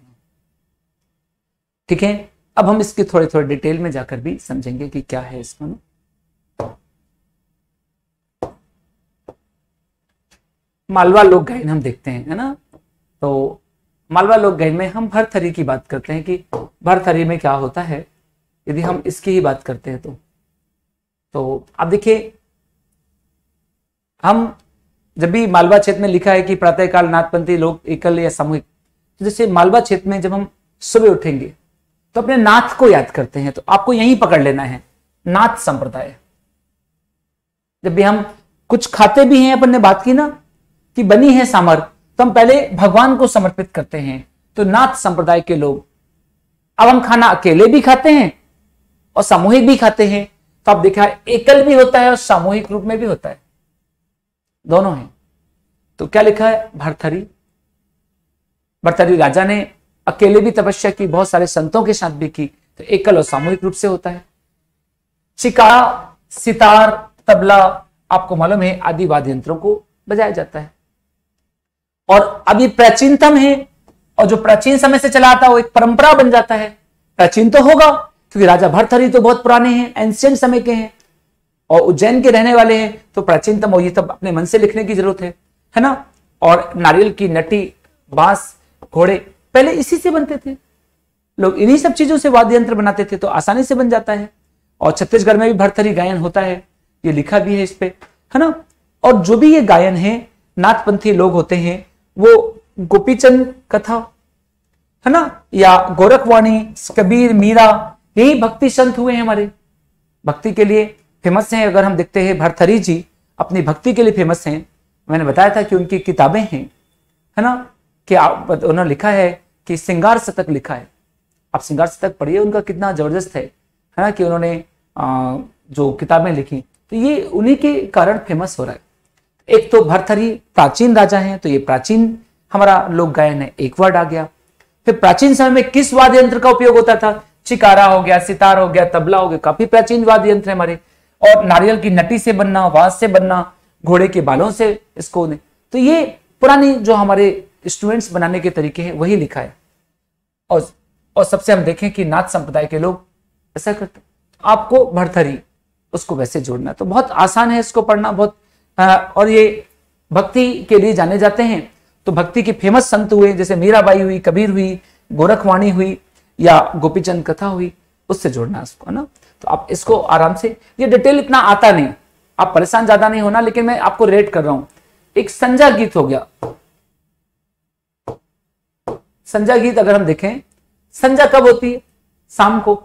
ठीक है अब हम इसके थोड़े थोड़े डिटेल में जाकर भी समझेंगे कि क्या है इसमें मालवा लोक गायन हम देखते हैं है ना तो मालवा लोक गायन में हम भरथरी की बात करते हैं कि भरथरी में क्या होता है यदि हम इसकी ही बात करते हैं तो तो आप देखिए हम जब भी मालवा क्षेत्र में लिखा है कि प्रातःकाल नाथपंथी लोक एकल या सामूहिक तो जैसे मालवा क्षेत्र में जब हम सुबह उठेंगे तो अपने नाथ को याद करते हैं तो आपको यही पकड़ लेना है नाथ संप्रदाय जब भी हम कुछ खाते भी हैं अपन ने बात की ना कि बनी है सामर तो हम पहले भगवान को समर्पित करते हैं तो नाथ संप्रदाय के लोग अब हम खाना अकेले भी खाते हैं और सामूहिक भी खाते हैं तो आप देखा एकल भी होता है और सामूहिक रूप में भी होता है दोनों हैं तो क्या लिखा है भरथरी भरथरी राजा ने अकेले भी तपस्या की बहुत सारे संतों के साथ भी की तो एकल और सामूहिक रूप से होता है शिकार सितार तबला आपको मालूम है आदि वाद्य यंत्रों को बजाया जाता है और अब ये प्राचीनतम है और जो प्राचीन समय से चला आता है वो एक परंपरा बन जाता है प्राचीन तो होगा क्योंकि राजा भरथरी तो बहुत पुराने हैं एंशियंट समय के हैं और उज्जैन के रहने वाले हैं तो प्राचीनतम और ये सब अपने मन से लिखने की जरूरत है है ना और नारियल की नटी बांस घोड़े पहले इसी से बनते थे लोग इन्हीं सब चीजों से वाद्य यंत्र बनाते थे तो आसानी से बन जाता है और छत्तीसगढ़ में भी भरथरी गायन होता है ये लिखा भी है इस पर है ना और जो भी ये गायन है नाथपंथी लोग होते हैं वो गोपीचंद कथा है ना या गोरखवाणी कबीर मीरा यही भक्ति संत हुए हैं हमारे भक्ति के लिए फेमस हैं अगर हम देखते हैं भरथरी जी अपनी भक्ति के लिए फेमस हैं मैंने बताया था कि उनकी किताबें हैं है ना कि आप उन्होंने लिखा है कि सिंगार शतक लिखा है आप सिंगार शतक पढ़िए उनका कितना जबरदस्त है है ना कि उन्होंने जो किताबें लिखी तो ये उन्हीं के कारण फेमस हो रहा है एक तो भरथरी प्राचीन राजा हैं तो ये प्राचीन हमारा लोक गायन है एक वर्ड आ गया फिर प्राचीन समय में किस वाद्य यंत्र का उपयोग होता था चिकारा हो गया सितार हो गया तबला हो गया काफी प्राचीन वाद्य यंत्र है हमारे और नारियल की नटी से बनना वास से बनना घोड़े के बालों से इसको ने। तो ये पुरानी जो हमारे स्टूडेंट्स बनाने के तरीके हैं वही लिखा है और और सबसे हम देखें कि नाथ संप्रदाय के लोग ऐसा करते आपको भरथरी उसको वैसे जोड़ना तो बहुत आसान है इसको पढ़ना बहुत और ये भक्ति के लिए जाने जाते हैं तो भक्ति के फेमस संत हुए जैसे मीराबाई हुई कबीर हुई गोरखवाणी हुई या गोपीचंद कथा हुई उससे जोड़ना इसको है ना तो आप इसको आराम से ये डिटेल इतना आता नहीं आप परेशान ज्यादा नहीं होना लेकिन मैं आपको रेट कर रहा हूं एक संजा गीत हो गया संजा गीत अगर हम देखें संजा कब होती है शाम को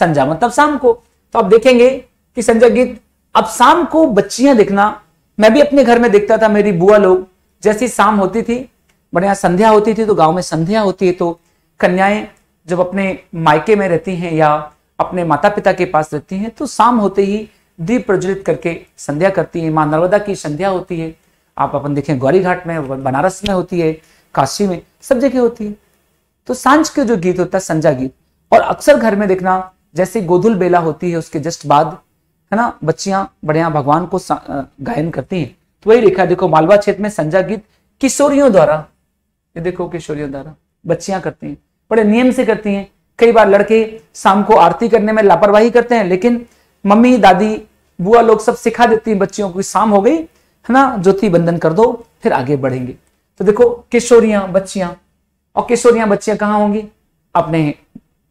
संजा मतलब शाम को तो आप देखेंगे कि संजय गीत अब शाम को बच्चियां देखना मैं भी अपने घर में देखता था मेरी बुआ लोग जैसी शाम होती थी बड़े यहाँ संध्या होती थी तो गांव में संध्या होती है तो कन्याएं जब अपने मायके में रहती हैं या अपने माता पिता के पास रहती हैं तो शाम होते ही दीप प्रज्वलित करके संध्या करती है माँ नर्मदा की संध्या होती है आप अपन देखें गौरी घाट में बनारस में होती है काशी में सब जगह होती है तो सांझ के जो गीत होता है संजा गीत और अक्सर घर में देखना जैसे गोधुल बेला होती है उसके जस्ट बाद है ना बच्चियां बढ़िया भगवान को गायन करती हैं तो वही रेखा देखो मालवा क्षेत्र में संजा गीत किशोरियों द्वारा ये देखो किशोरियों द्वारा बच्चियां करती हैं बड़े नियम से करती हैं कई बार लड़के शाम को आरती करने में लापरवाही करते हैं लेकिन मम्मी दादी बुआ लोग सब सिखा देती हैं बच्चियों को शाम हो गई है ना ज्योति बंधन कर दो फिर आगे बढ़ेंगे तो देखो किशोरियां बच्चियां और किशोरियां बच्चियां कहाँ होंगी अपने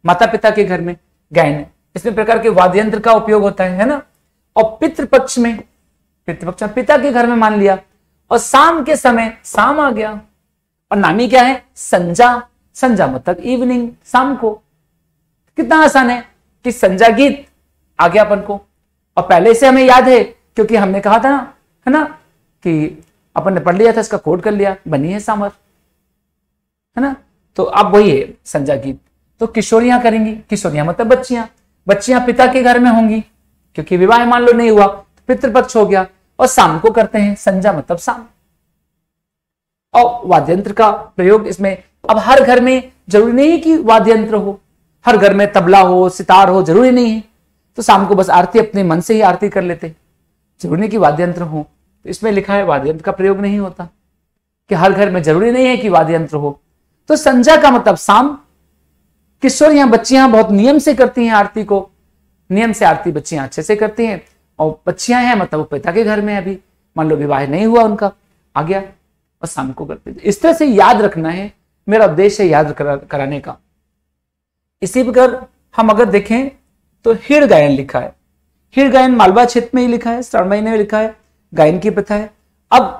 माता पिता के घर में गायन इसमें प्रकार के वाद्यंत्र का उपयोग होता है है ना और पितृपक्ष में पितृपक्ष में पिता के घर में मान लिया और शाम के समय शाम आ गया और नामी क्या है संजा संजा मतलब इवनिंग शाम को कितना आसान है कि संजा गीत आ गया अपन को और पहले से हमें याद है क्योंकि हमने कहा था ना है ना कि अपन ने पढ़ लिया था इसका कोड कर लिया बनी है सामर है ना तो अब वही है संजा गीत तो किशोरियां करेंगी किशोरियां मतलब बच्चियां बच्चियां पिता के घर में होंगी क्योंकि विवाह मान लो नहीं हुआ तो पितृपक्ष हो गया और शाम को करते हैं संजा मतलब शाम और वाद्यंत्र का प्रयोग इसमें अब हर घर में जरूरी नहीं है कि वाद्यंत्र हो हर घर में तबला हो सितार हो जरूरी नहीं है तो शाम को बस आरती अपने मन से ही आरती कर लेते जरूरी नहीं कि वाद्यंत्र हो तो इसमें लिखा है वाद्यंत्र का प्रयोग नहीं होता कि हर घर में जरूरी नहीं है कि वाद्यंत्र हो तो संजा का मतलब शाम किशोर या बच्चियां बहुत नियम से करती हैं आरती को नियम से आरती बच्चियां अच्छे से करती हैं और बच्चियां हैं मतलब पिता के घर में अभी मान लो विवाह नहीं हुआ उनका आ गया और शाम को करते इस तरह से याद रखना है मेरा उद्देश्य है याद करा, कराने का इसी प्रकार हम अगर देखें तो हिड़ गायन लिखा है हिड़ गायन मालवा क्षेत्र में ही लिखा है श्रवण महीने में लिखा है गायन की प्रथा है अब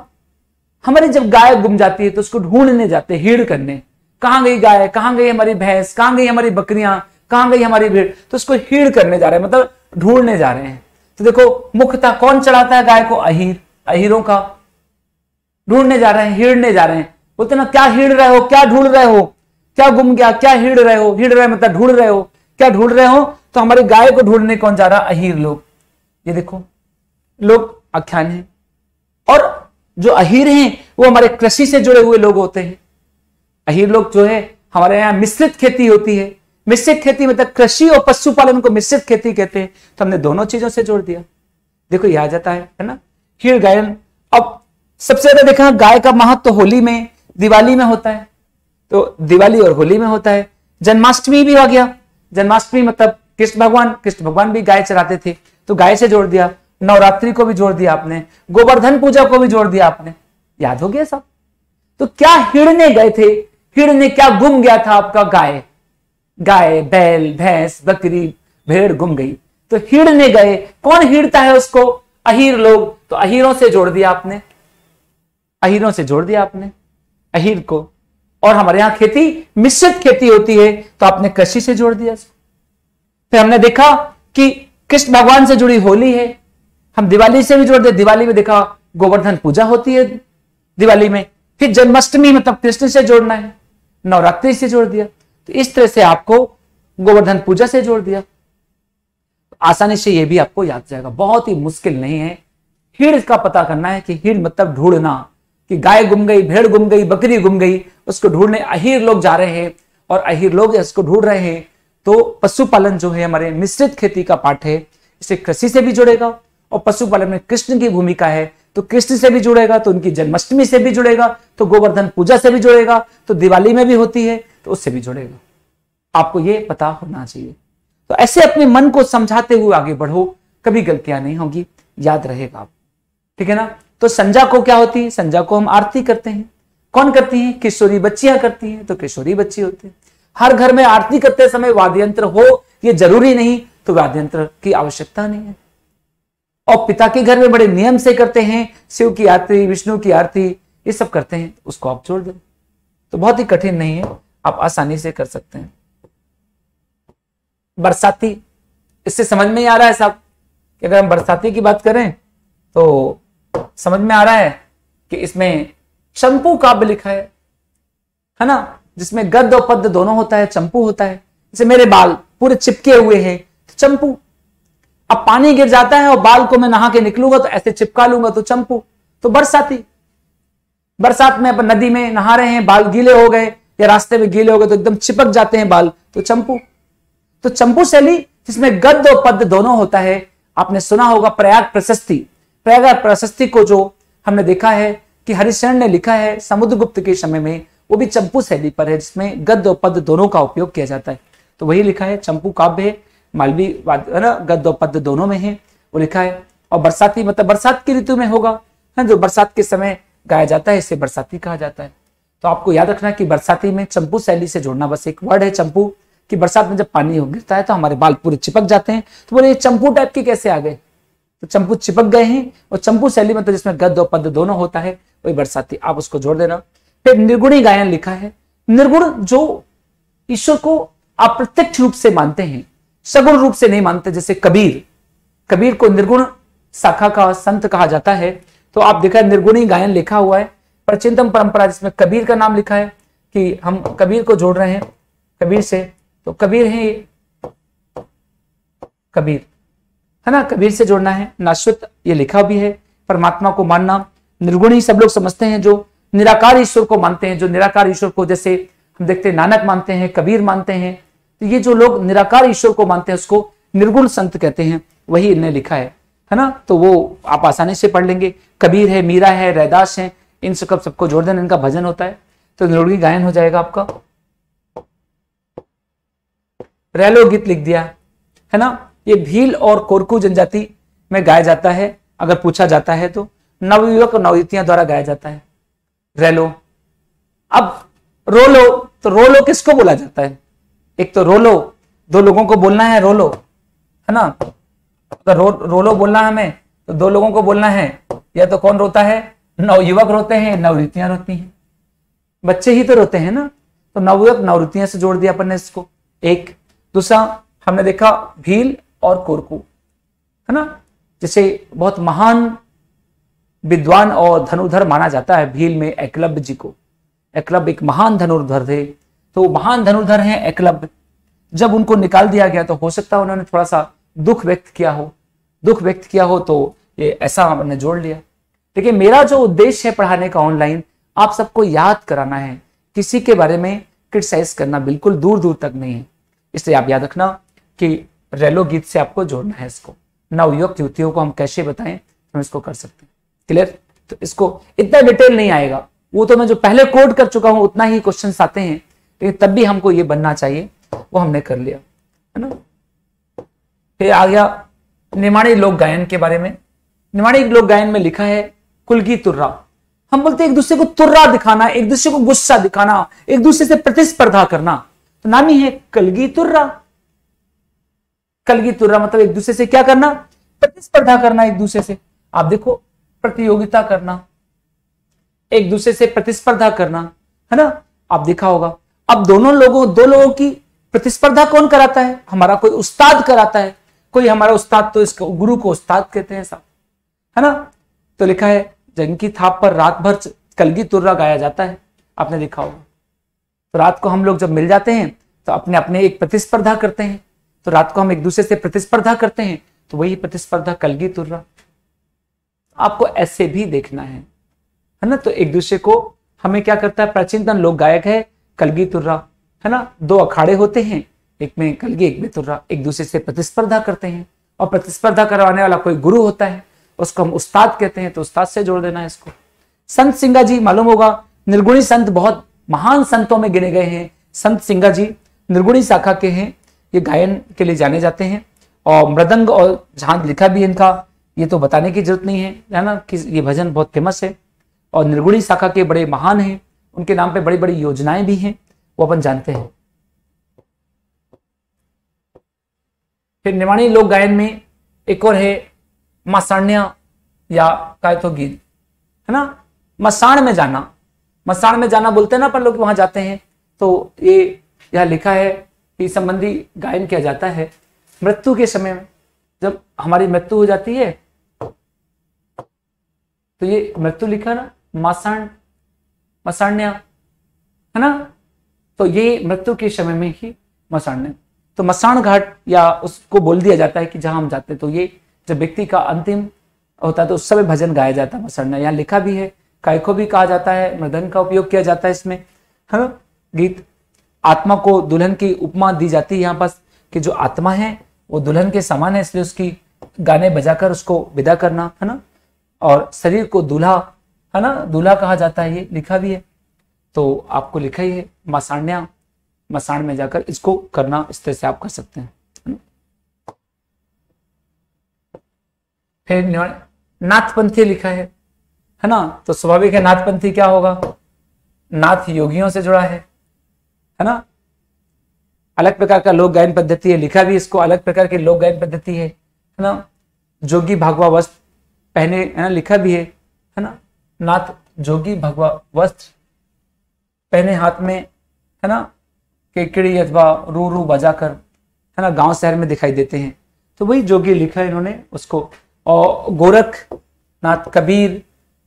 हमारे जब गाय गुम जाती है तो उसको ढूंढने जाते हिड़ करने कहाँ गई गाय कहाँ गई हमारी भैंस कहाँ गई हमारी बकरियां कहां गई हमारी भीड़ तो उसको हीड़ करने जा रहे हैं मतलब ढूंढने जा रहे हैं तो देखो मुख्यता कौन चढ़ाता है गाय को अहिर अहिरों का ढूंढने जा रहे हैं हीड़ने जा रहे हैं बोलते ना क्या हीड़ रहे हो क्या ढूंढ रहे हो क्या गुम गया क्या हीड़ रहे हो हीड़ रहे मतलब ढूंढ रहे हो क्या ढूंढ रहे हो तो हमारी गाय को ढूंढने कौन जा रहा अहीर लोग ये देखो लोग आख्यान है और जो अहीर हैं वो हमारे कृषि से जुड़े हुए लोग होते हैं अहिर लोग जो है हमारे यहाँ मिश्रित खेती होती है मिश्रित खेती मतलब कृषि और पशुपालन को मिश्रित खेती कहते हैं तो हमने दोनों चीजों से जोड़ दिया देखो यह आ जाता है है ना खीर गायन अब सबसे ज्यादा देखा गाय का महत्व तो होली में दिवाली में होता है तो दिवाली और होली में होता है जन्माष्टमी भी आ गया जन्माष्टमी मतलब कृष्ण भगवान कृष्ण भगवान भी गाय चराते थे तो गाय से जोड़ दिया नवरात्रि को भी जोड़ दिया आपने गोवर्धन पूजा को भी जोड़ दिया आपने याद हो गया सब तो क्या हिड़ने गए थे हिड़ने क्या गुम गया था आपका गाय गाय बैल भैंस बकरी भेड़ गुम गई तो हिड़ने गए कौन हिड़ता है उसको अहीर लोग तो अहीरों से जोड़ दिया आपने अहीरों से जोड़ दिया आपने अहीर को और हमारे यहां खेती मिश्रित खेती होती है तो आपने कृषि से जोड़ दिया इसको फिर हमने देखा कि कृष्ण भगवान से जुड़ी होली है हम दिवाली से भी जोड़ दे दिवाली में देखा गोवर्धन पूजा होती है दिवाली में फिर जन्माष्टमी मतलब कृष्ण से जोड़ना है नवरात्रि से जोड़ दिया तो इस तरह से आपको गोवर्धन पूजा से जोड़ दिया आसानी से यह भी आपको याद जाएगा बहुत ही मुश्किल नहीं है हिड़ का पता करना है कि हिर मतलब ढूंढना कि गाय गुम गई भेड़ गुम गई बकरी गुम गई उसको ढूंढने अहिर लोग जा रहे हैं और अहिर लोग इसको ढूंढ रहे हैं तो पशुपालन जो है हमारे मिश्रित खेती का पाठ है इसे कृषि से भी जुड़ेगा और पशुपालन में कृष्ण की भूमिका है तो कृष्ण से भी जुड़ेगा तो उनकी जन्माष्टमी से भी जुड़ेगा तो गोवर्धन पूजा से भी जुड़ेगा तो दिवाली में भी होती है तो उससे भी जुड़ेगा आपको यह पता होना चाहिए तो ऐसे अपने मन को समझाते हुए आगे बढ़ो कभी गलतियां नहीं होगी याद रहेगा आप ठीक है ना तो संजा को क्या होती है संजा को हम आरती करते हैं कौन करती है किशोरी बच्चियां करती हैं तो किशोरी बच्ची होते हैं हर घर में आरती करते समय वाद्यंत्र हो ये जरूरी नहीं तो वाद्यंत्र की आवश्यकता नहीं है और पिता के घर में बड़े नियम से करते हैं शिव की आरती विष्णु की आरती ये सब करते हैं उसको आप छोड़ दें तो बहुत ही कठिन नहीं है आप आसानी से कर सकते हैं बरसाती इससे समझ में ही आ रहा है साहब कि अगर हम बरसाती की बात करें तो समझ में आ रहा है कि इसमें चंपू काव्य लिखा है है ना जिसमें गद्य और पद्य दोनों होता है चंपू होता है जैसे मेरे बाल पूरे चिपके हुए हैं तो चंपू अब पानी गिर जाता है और बाल को मैं नहा के निकलूंगा तो ऐसे चिपका लूंगा तो चंपू तो बरसाती बरसात में अपन नदी में नहा रहे हैं बाल गीले हो गए या रास्ते में गीले हो गए तो एकदम चिपक जाते हैं बाल तो चंपू तो चंपू शैली जिसमें गद्य और पद्य दोनों होता है आपने सुना होगा प्रयाग प्रशस्ति प्रयाग प्रशस्ति को जो हमने देखा है कि हरिशरण ने लिखा है समुद्रगुप्त के समय में वो भी चंपू शैली पर है जिसमें गद्य और पद्य दोनों का उपयोग किया जाता है तो वही लिखा है चंपू काव्य है मालवी है ना गद्य और पद्य दोनों में है वो लिखा है और बरसाती मतलब बरसात की ऋतु में होगा है जो बरसात के समय गाया जाता है इसे बरसाती कहा जाता है तो आपको याद रखना कि बरसाती में चंपू शैली से जोड़ना बस एक वर्ड है चंपू कि बरसात में जब पानी हो गिरता है तो हमारे बाल पूरे चिपक जाते हैं तो बोले ये चंपू टाइप के कैसे आ गए तो चंपू चिपक गए हैं और चंपू शैली मतलब जिसमें गद्द और पद दोनों होता है वही बरसाती आप उसको जोड़ देना फिर निर्गुणी गायन लिखा है निर्गुण जो ईश्वर को अप्रत्यक्ष रूप से मानते हैं सगुण रूप से नहीं मानते जैसे कबीर कबीर को निर्गुण शाखा का संत कहा जाता है तो आप देखा निर्गुणी गायन लिखा हुआ है पर परंपरा जिसमें कबीर का नाम लिखा है कि हम कबीर को जोड़ रहे हैं कबीर से तो कबीर है ये कबीर है ना कबीर से जोड़ना है नाश्वत ये लिखा भी है परमात्मा को मानना निर्गुण ही सब लोग समझते हैं जो निराकार ईश्वर को मानते हैं जो निराकार ईश्वर को जैसे हम देखते हैं नानक मानते हैं कबीर मानते हैं तो ये जो लोग निराकार ईश्वर को मानते हैं उसको निर्गुण संत कहते हैं वही इनने लिखा है है ना तो वो आप आसानी से पढ़ लेंगे कबीर है मीरा है रैदास है इन सब सबको जोड़ देना इनका भजन होता है तो निरोगी गायन हो जाएगा आपका रैलो गीत लिख दिया है ना ये भील और कोरकू जनजाति में गाया जाता है अगर पूछा जाता है तो नवयुवक नवयुतियां द्वारा गाया जाता है रैलो अब रोलो तो रोलो किसको बोला जाता है एक तो रोलो दो लोगों को बोलना है रोलो है ना अगर रो, रोलो बोलना है हमें तो दो लोगों को बोलना है या तो कौन रोता है नवयुवक रोते हैं नवृत्तियां रोती हैं बच्चे ही तो रोते हैं ना तो नवयुवक नवृत्तियां से जोड़ दिया अपन ने इसको एक दूसरा हमने देखा भील और कोरकू है ना जैसे बहुत महान विद्वान और धनुधर माना जाता है भील में एकलब्य जी को एकलब्य एक महान धनुर्धर थे तो महान धनुर्धर हैं एकलब्य जब उनको निकाल दिया गया तो हो सकता है उन्होंने थोड़ा सा दुख व्यक्त किया हो दुख व्यक्त किया हो तो ये ऐसा हमने जोड़ लिया देखिए मेरा जो उद्देश्य है पढ़ाने का ऑनलाइन आप सबको याद कराना है किसी के बारे में क्रिटिसाइज करना बिल्कुल दूर दूर तक नहीं है इसलिए आप याद रखना कि रेलो गीत से आपको जोड़ना है इसको नवयुक्त युवतियों को हम कैसे बताएं हम इसको कर सकते हैं क्लियर तो इसको इतना डिटेल नहीं आएगा वो तो मैं जो पहले कोड कर चुका हूं उतना ही क्वेश्चन आते हैं लेकिन तब भी हमको ये बनना चाहिए वो हमने कर लिया है ना फिर आ गया निर्माणी लोक गायन के बारे में निर्माणी लोक गायन में लिखा है कुलगी तुर्रा हम बोलते हैं एक दूसरे को तुर्रा दिखाना एक दूसरे को गुस्सा दिखाना एक दूसरे से प्रतिस्पर्धा करना तो नाम ही है कलगी तुर्रा कलगी तुर्रा मतलब एक दूसरे से क्या करना प्रतिस्पर्धा करना एक दूसरे से आप देखो प्रतियोगिता करना एक दूसरे से प्रतिस्पर्धा करना है ना आप देखा होगा अब दोनों लोगों दो लोगों की प्रतिस्पर्धा कौन कराता है हमारा कोई उस्ताद कराता है कोई हमारा उस्ताद तो इसको गुरु को उस्ताद कहते हैं सब है ना तो लिखा है जंग थाप पर रात भर कलगी तुर्रा गाया जाता है आपने देखा होगा तो रात को हम लोग जब मिल जाते हैं तो अपने अपने एक प्रतिस्पर्धा करते हैं तो रात को हम एक दूसरे से प्रतिस्पर्धा करते हैं तो वही प्रतिस्पर्धा कलगी तुर्रा आपको ऐसे भी देखना है है ना तो एक दूसरे को हमें क्या करता है प्राचीनतन लोक गायक है कलगी तुर्रा है ना दो अखाड़े होते हैं एक में कलगी एक में तुर्रा एक दूसरे से प्रतिस्पर्धा करते हैं और प्रतिस्पर्धा करवाने वाला कोई गुरु होता है उसको हम उस्ताद कहते हैं तो उस्ताद से जोड़ देना है इसको संत सिंगा जी मालूम होगा निर्गुणी संत बहुत महान संतों में गिने गए हैं संत सिंगा जी निर्गुणी शाखा के हैं ये गायन के लिए जाने जाते हैं और मृदंग और जहां लिखा भी इनका ये तो बताने की जरूरत नहीं है है ना कि ये भजन बहुत फेमस है और निर्गुणी शाखा के बड़े महान हैं उनके नाम पे बड़ी बड़ी योजनाएं भी हैं वो अपन जानते हैं फिर निर्माणी लोक गायन में एक और है मसाण्य या का तो गीत है ना मसाण में जाना मसाण में जाना बोलते हैं ना अपन लोग वहां जाते हैं तो ये यह लिखा है कि संबंधी गायन किया जाता है मृत्यु के समय में जब हमारी मृत्यु हो जाती है तो ये मृत्यु लिखा ना मासाण मसाण्य है ना तो ये मृत्यु के समय में ही मसाण्य तो मसाण घाट या उसको बोल दिया जाता है कि जहां हम जाते हैं तो ये जब व्यक्ति का अंतिम होता है तो उस समय भजन गाया जाता है मसरना यहाँ लिखा भी है काय को भी कहा जाता है मृदन का उपयोग किया जाता है इसमें है गीत आत्मा को दुल्हन की उपमा दी जाती है यहाँ पास कि जो आत्मा है वो दुल्हन के समान है इसलिए उसकी गाने बजाकर उसको विदा करना है ना और शरीर को दूल्हा है ना दूल्हा कहा जाता है ये लिखा भी है तो आपको लिखा ही है मसाण्या मसाण में जाकर इसको करना इस तरह से आप कर सकते हैं फिर नाथपंथी लिखा है है ना तो स्वाभाविक है नाथपंथी क्या होगा नाथ योगियों से जुड़ा है है ना अलग प्रकार का लोक गायन पद्धति है लिखा भी इसको अलग प्रकार की लोक गायन पद्धति है है ना जोगी भगवा वस्त्र पहने है ना लिखा भी है है ना नाथ जोगी भगवा वस्त्र पहने हाथ में है ना केकड़ी अथवा रू रू बजाकर है ना गांव शहर में दिखाई देते हैं तो वही जोगी लिखा है इन्होंने उसको और गोरख नाथ कबीर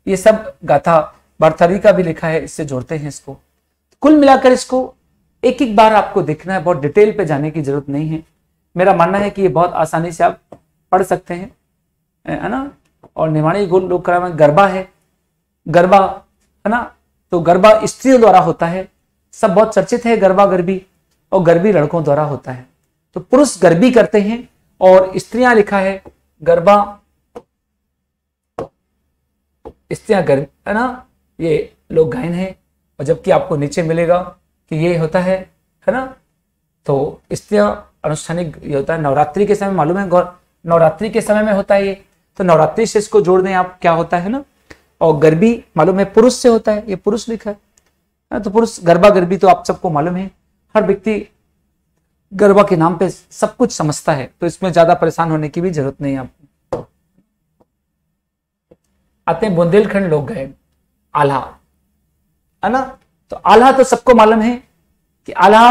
ये सब गाथा बर्थरी का भी लिखा है इससे जोड़ते हैं इसको कुल मिलाकर इसको एक एक बार आपको देखना है बहुत डिटेल पे जाने की जरूरत नहीं है मेरा मानना है कि ये बहुत आसानी से आप पढ़ सकते हैं है ना और निवाणी गुण लोक में गरबा है गरबा है ना तो गरबा स्त्रियों द्वारा होता है सब बहुत चर्चित है गरबा गरबी और गरबी लड़कों द्वारा होता है तो पुरुष गरबी करते हैं और स्त्रियां लिखा है गरबा इस तरह गर्मी है ना ये लोग घायल है और जबकि आपको नीचे मिलेगा कि ये होता है है ना तो तरह अनुष्ठानिक ये होता है नवरात्रि के समय मालूम है नवरात्रि के समय में होता है ये तो नवरात्रि से इसको जोड़ दें आप क्या होता है ना और गर्भी मालूम है पुरुष से होता है ये पुरुष लिखा है ना हाँ, तो पुरुष गरबा गर्भी तो आप सबको मालूम है हर व्यक्ति गरबा के नाम पे सब कुछ समझता है तो इसमें ज्यादा परेशान होने की भी जरूरत नहीं है आपको आते हैं बुंदेलखंड लोग गए आल्हा है ना तो आल्हा तो सबको मालूम है कि आल्हा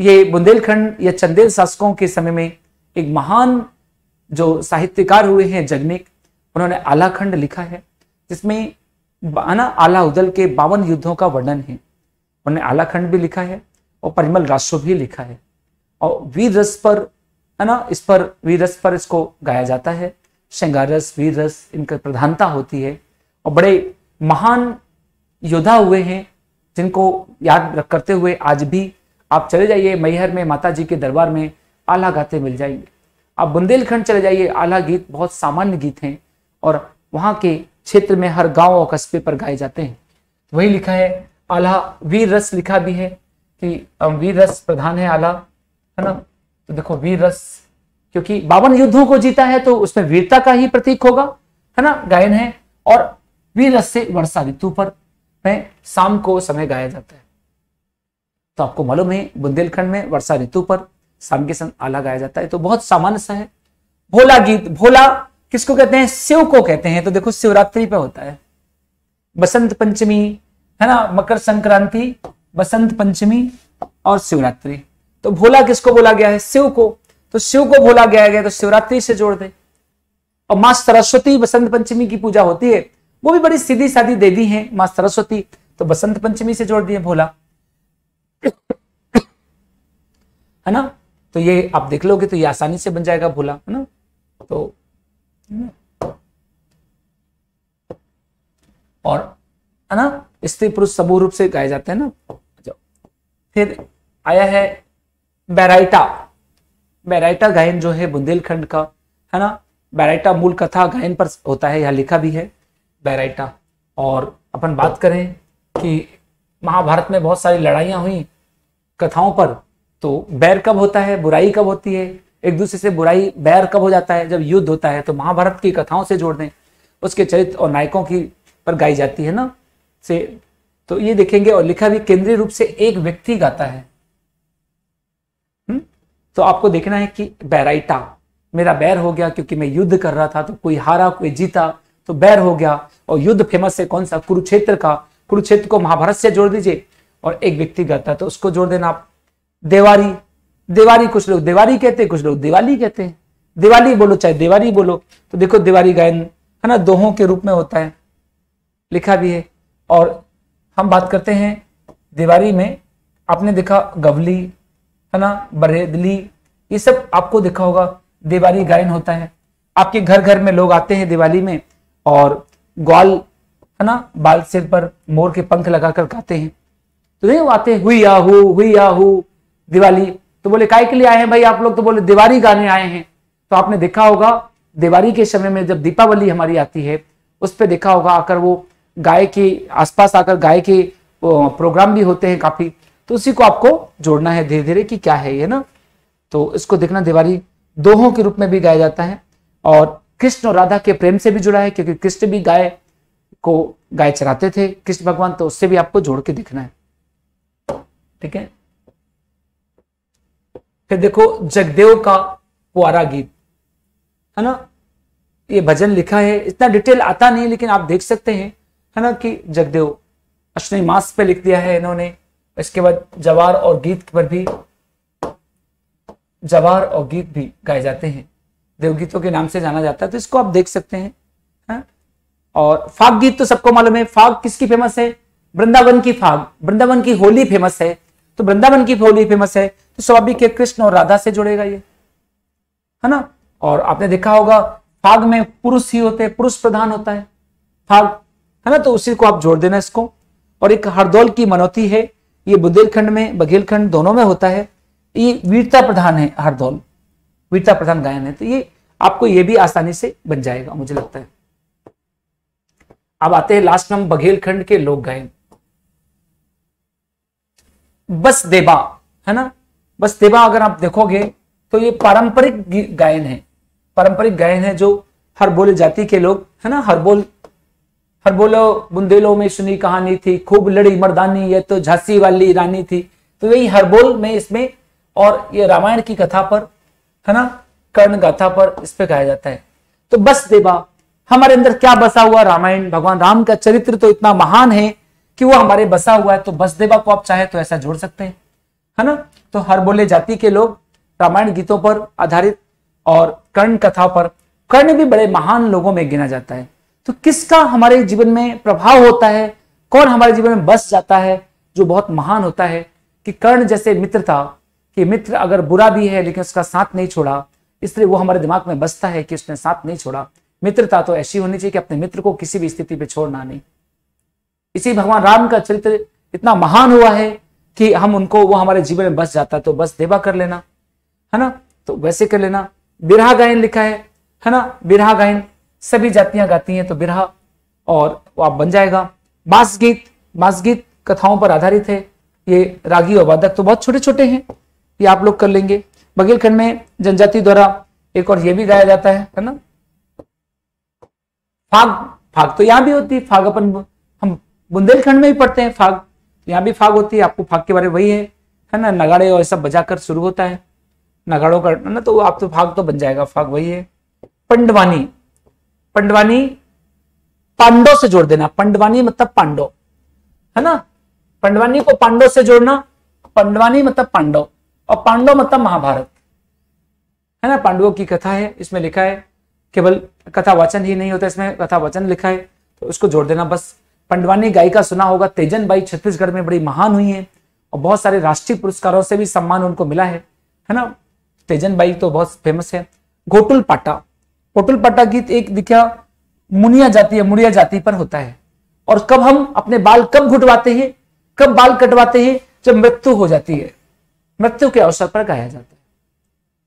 ये बुंदेलखंड या चंदेल शासकों के समय में एक महान जो साहित्यकार हुए हैं जगनिक उन्होंने आलाखंड लिखा है जिसमें ना आला उदल के बावन युद्धों का वर्णन है उन्होंने आलाखंड भी लिखा है और परिमल राष्ट्र भी लिखा है और वीर रस पर है ना इस पर वीर रस पर इसको गाया जाता है श्रृंगारस रस वीर रस इनका प्रधानता होती है और बड़े महान योद्धा हुए हैं जिनको याद करते हुए आज भी आप चले जाइए मैहर में माता जी के दरबार में आला गाते मिल जाएंगे आप बुंदेलखंड चले जाइए आला गीत बहुत सामान्य गीत हैं और वहाँ के क्षेत्र में हर गांव और कस्बे पर गाए जाते हैं वही लिखा है आला वीर रस लिखा भी है कि वीर रस प्रधान है आला है ना तो देखो वीर रस क्योंकि बावन युद्धों को जीता है तो उसमें वीरता का ही प्रतीक होगा है ना गायन है और वीर रस से वर्षा ऋतु पर में शाम को समय गाया जाता है तो आपको मालूम है बुंदेलखंड में वर्षा ऋतु पर शाम के संग आला गाया जाता है तो बहुत सामान्य सा है भोला गीत भोला किसको कहते हैं शिव को कहते हैं तो देखो शिवरात्रि पे होता है बसंत पंचमी है ना मकर संक्रांति बसंत पंचमी और शिवरात्रि तो भोला किसको बोला गया है शिव को तो शिव को भोला गया गया तो शिवरात्रि से जोड़ दे और माँ सरस्वती बसंत पंचमी की पूजा होती है वो भी बड़ी सीधी साधी देवी है माँ सरस्वती तो बसंत पंचमी से जोड़ दिए भोला है ना तो ये आप देख लोगे तो ये आसानी से बन जाएगा भोला है ना तो और है ना स्त्री पुरुष सबूर रूप से गाए जाते हैं ना फिर आया है बैराइटा बैराइटा गायन जो है बुंदेलखंड का है ना बैराइटा मूल कथा गायन पर होता है यहाँ लिखा भी है बैराइटा और अपन बात करें कि महाभारत में बहुत सारी लड़ाइयाँ हुई कथाओं पर तो बैर कब होता है बुराई कब होती है एक दूसरे से बुराई बैर कब हो जाता है जब युद्ध होता है तो महाभारत की कथाओं से जोड़ दें उसके चरित्र और नायकों की पर गाई जाती है ना से तो ये देखेंगे और लिखा भी केंद्रीय रूप से एक व्यक्ति गाता है तो आपको देखना है कि बैराइटा मेरा बैर हो गया क्योंकि मैं युद्ध कर रहा था तो कोई हारा कोई जीता तो बैर हो गया और युद्ध फेमस है कौन सा कुरुक्षेत्र का कुरुक्षेत्र को महाभारत से जोड़ दीजिए और एक व्यक्ति गाता तो उसको जोड़ देना आप देवारी देवारी कुछ लोग देवारी कहते हैं कुछ लोग दिवाली कहते हैं दिवाली बोलो चाहे देवारी बोलो तो देखो दिवाली गायन है ना दोहों के रूप में होता है लिखा भी है और हम बात करते हैं दिवाली में आपने देखा गवली है ना बरेदली ये सब आपको देखा होगा दिवाली गायन होता है आपके घर घर में लोग आते हैं दिवाली में और ग्वाल है ना बाल सिर पर मोर के पंख लगाकर गाते हैं तो नहीं वो आते हुई आहू हुई आहू दिवाली तो बोले काय के लिए आए हैं भाई आप लोग तो बोले दिवाली गाने आए हैं तो आपने देखा होगा दिवाली के समय में जब दीपावली हमारी आती है उस पर देखा होगा आकर वो गाय के आसपास आकर गाय के प्रोग्राम भी होते हैं काफी तो उसी को आपको जोड़ना है धीरे धीरे कि क्या है ये ना तो इसको देखना दिवाली दोहों के रूप में भी गाया जाता है और कृष्ण और राधा के प्रेम से भी जुड़ा है क्योंकि कृष्ण भी गाय को गाय चराते थे कृष्ण भगवान तो उससे भी आपको जोड़ के दिखना है ठीक है फिर देखो जगदेव का पुआरा गीत है ना ये भजन लिखा है इतना डिटेल आता नहीं लेकिन आप देख सकते हैं है ना कि जगदेव अश्विनी मास पे लिख दिया है इन्होंने इसके बाद जवार और गीत पर भी जवार और गीत भी गाए जाते हैं देवगीतों के नाम से जाना जाता है तो इसको आप देख सकते हैं हा? और फाग गीत तो सबको मालूम है फाग किसकी फेमस है वृंदावन की फाग वृंदावन की होली फेमस है तो वृंदावन की होली फेमस है तो स्वाभाविक है कृष्ण और राधा से जुड़ेगा ये है ना और आपने देखा होगा फाग में पुरुष ही होते हैं पुरुष प्रधान होता है फाग है ना तो उसी को आप जोड़ देना इसको और एक हरदौल की मनोती है ये बुंदेलखंड में बघेलखंड दोनों में होता है ये वीरता प्रधान है हरदौल वीरता प्रधान गायन है तो ये आपको ये भी आसानी से बन जाएगा मुझे लगता है अब आते हैं लास्ट में हम बघेलखंड के लोक गायन बस देवा है ना बस देवा अगर आप देखोगे तो ये पारंपरिक गायन है पारंपरिक गायन है जो हर बोले जाति के लोग है ना हर बोल हर बोलो बुंदेलों में सुनी कहानी थी खूब लड़ी मर्दानी ये तो झांसी वाली रानी थी तो यही हरबोल में इसमें और ये रामायण की कथा पर है ना कर्ण गाथा पर इस पर कहा जाता है तो बस देवा हमारे अंदर क्या बसा हुआ रामायण भगवान राम का चरित्र तो इतना महान है कि वो हमारे बसा हुआ है तो बस देवा को आप चाहे तो ऐसा जोड़ सकते हैं है ना तो हर बोले जाति के लोग रामायण गीतों पर आधारित और कर्ण कथा पर कर्ण भी बड़े महान लोगों में गिना जाता है तो किसका हमारे जीवन में प्रभाव होता है कौन हमारे जीवन में बस जाता है जो बहुत महान होता है कि कर्ण जैसे मित्र था कि मित्र अगर बुरा भी है लेकिन उसका साथ नहीं छोड़ा इसलिए वो हमारे दिमाग में बसता है कि उसने साथ नहीं छोड़ा मित्रता तो ऐसी होनी चाहिए कि अपने मित्र को किसी भी स्थिति पर छोड़ना नहीं इसी भगवान राम का चरित्र इतना महान हुआ है कि हम उनको वो हमारे जीवन में बस जाता है तो बस देवा कर लेना है ना तो वैसे कर लेना बिरहा गायन लिखा है है ना बिरहा गायन सभी जातियां गाती हैं तो बिरहा और आप बन जाएगा मास गीत गीत कथाओं पर आधारित है ये रागी और वादक तो बहुत छोटे छोटे हैं ये आप लोग कर लेंगे बघेलखंड में जनजाति द्वारा एक और ये भी गाया जाता है है ना फाग फाग तो यहां भी होती है फाग अपन हम बुंदेलखंड में भी पढ़ते हैं फाग यहाँ भी फाग होती है आपको फाग के बारे में वही है है ना नगाड़े और सब बजाकर शुरू होता है नगाड़ों का ना तो आप तो फाग तो बन जाएगा फाग वही है पंडवानी पंडवानी पांडव से जोड़ देना पंडवानी मतलब पांडव है ना पंडवानी को पांडव से जोड़ना पंडवानी मतलब पांडव और पांडव मतलब महाभारत है ना पांडवों की कथा है इसमें लिखा है केवल कथा वचन ही नहीं होता इसमें कथा वचन लिखा है तो उसको जोड़ देना बस पंडवानी गायिका सुना होगा तेजन बाई छत्तीसगढ़ में बड़ी महान हुई है और बहुत सारे राष्ट्रीय पुरस्कारों से भी सम्मान उनको मिला है है ना तेजन बाई तो बहुत फेमस है घोटुल पाटा पट्टा गीत एक दिखा मुनिया जाति या मुड़िया जाति पर होता है और कब हम अपने बाल कब घुटवाते हैं कब बाल कटवाते हैं जब मृत्यु हो जाती है मृत्यु के अवसर पर गाया जाता है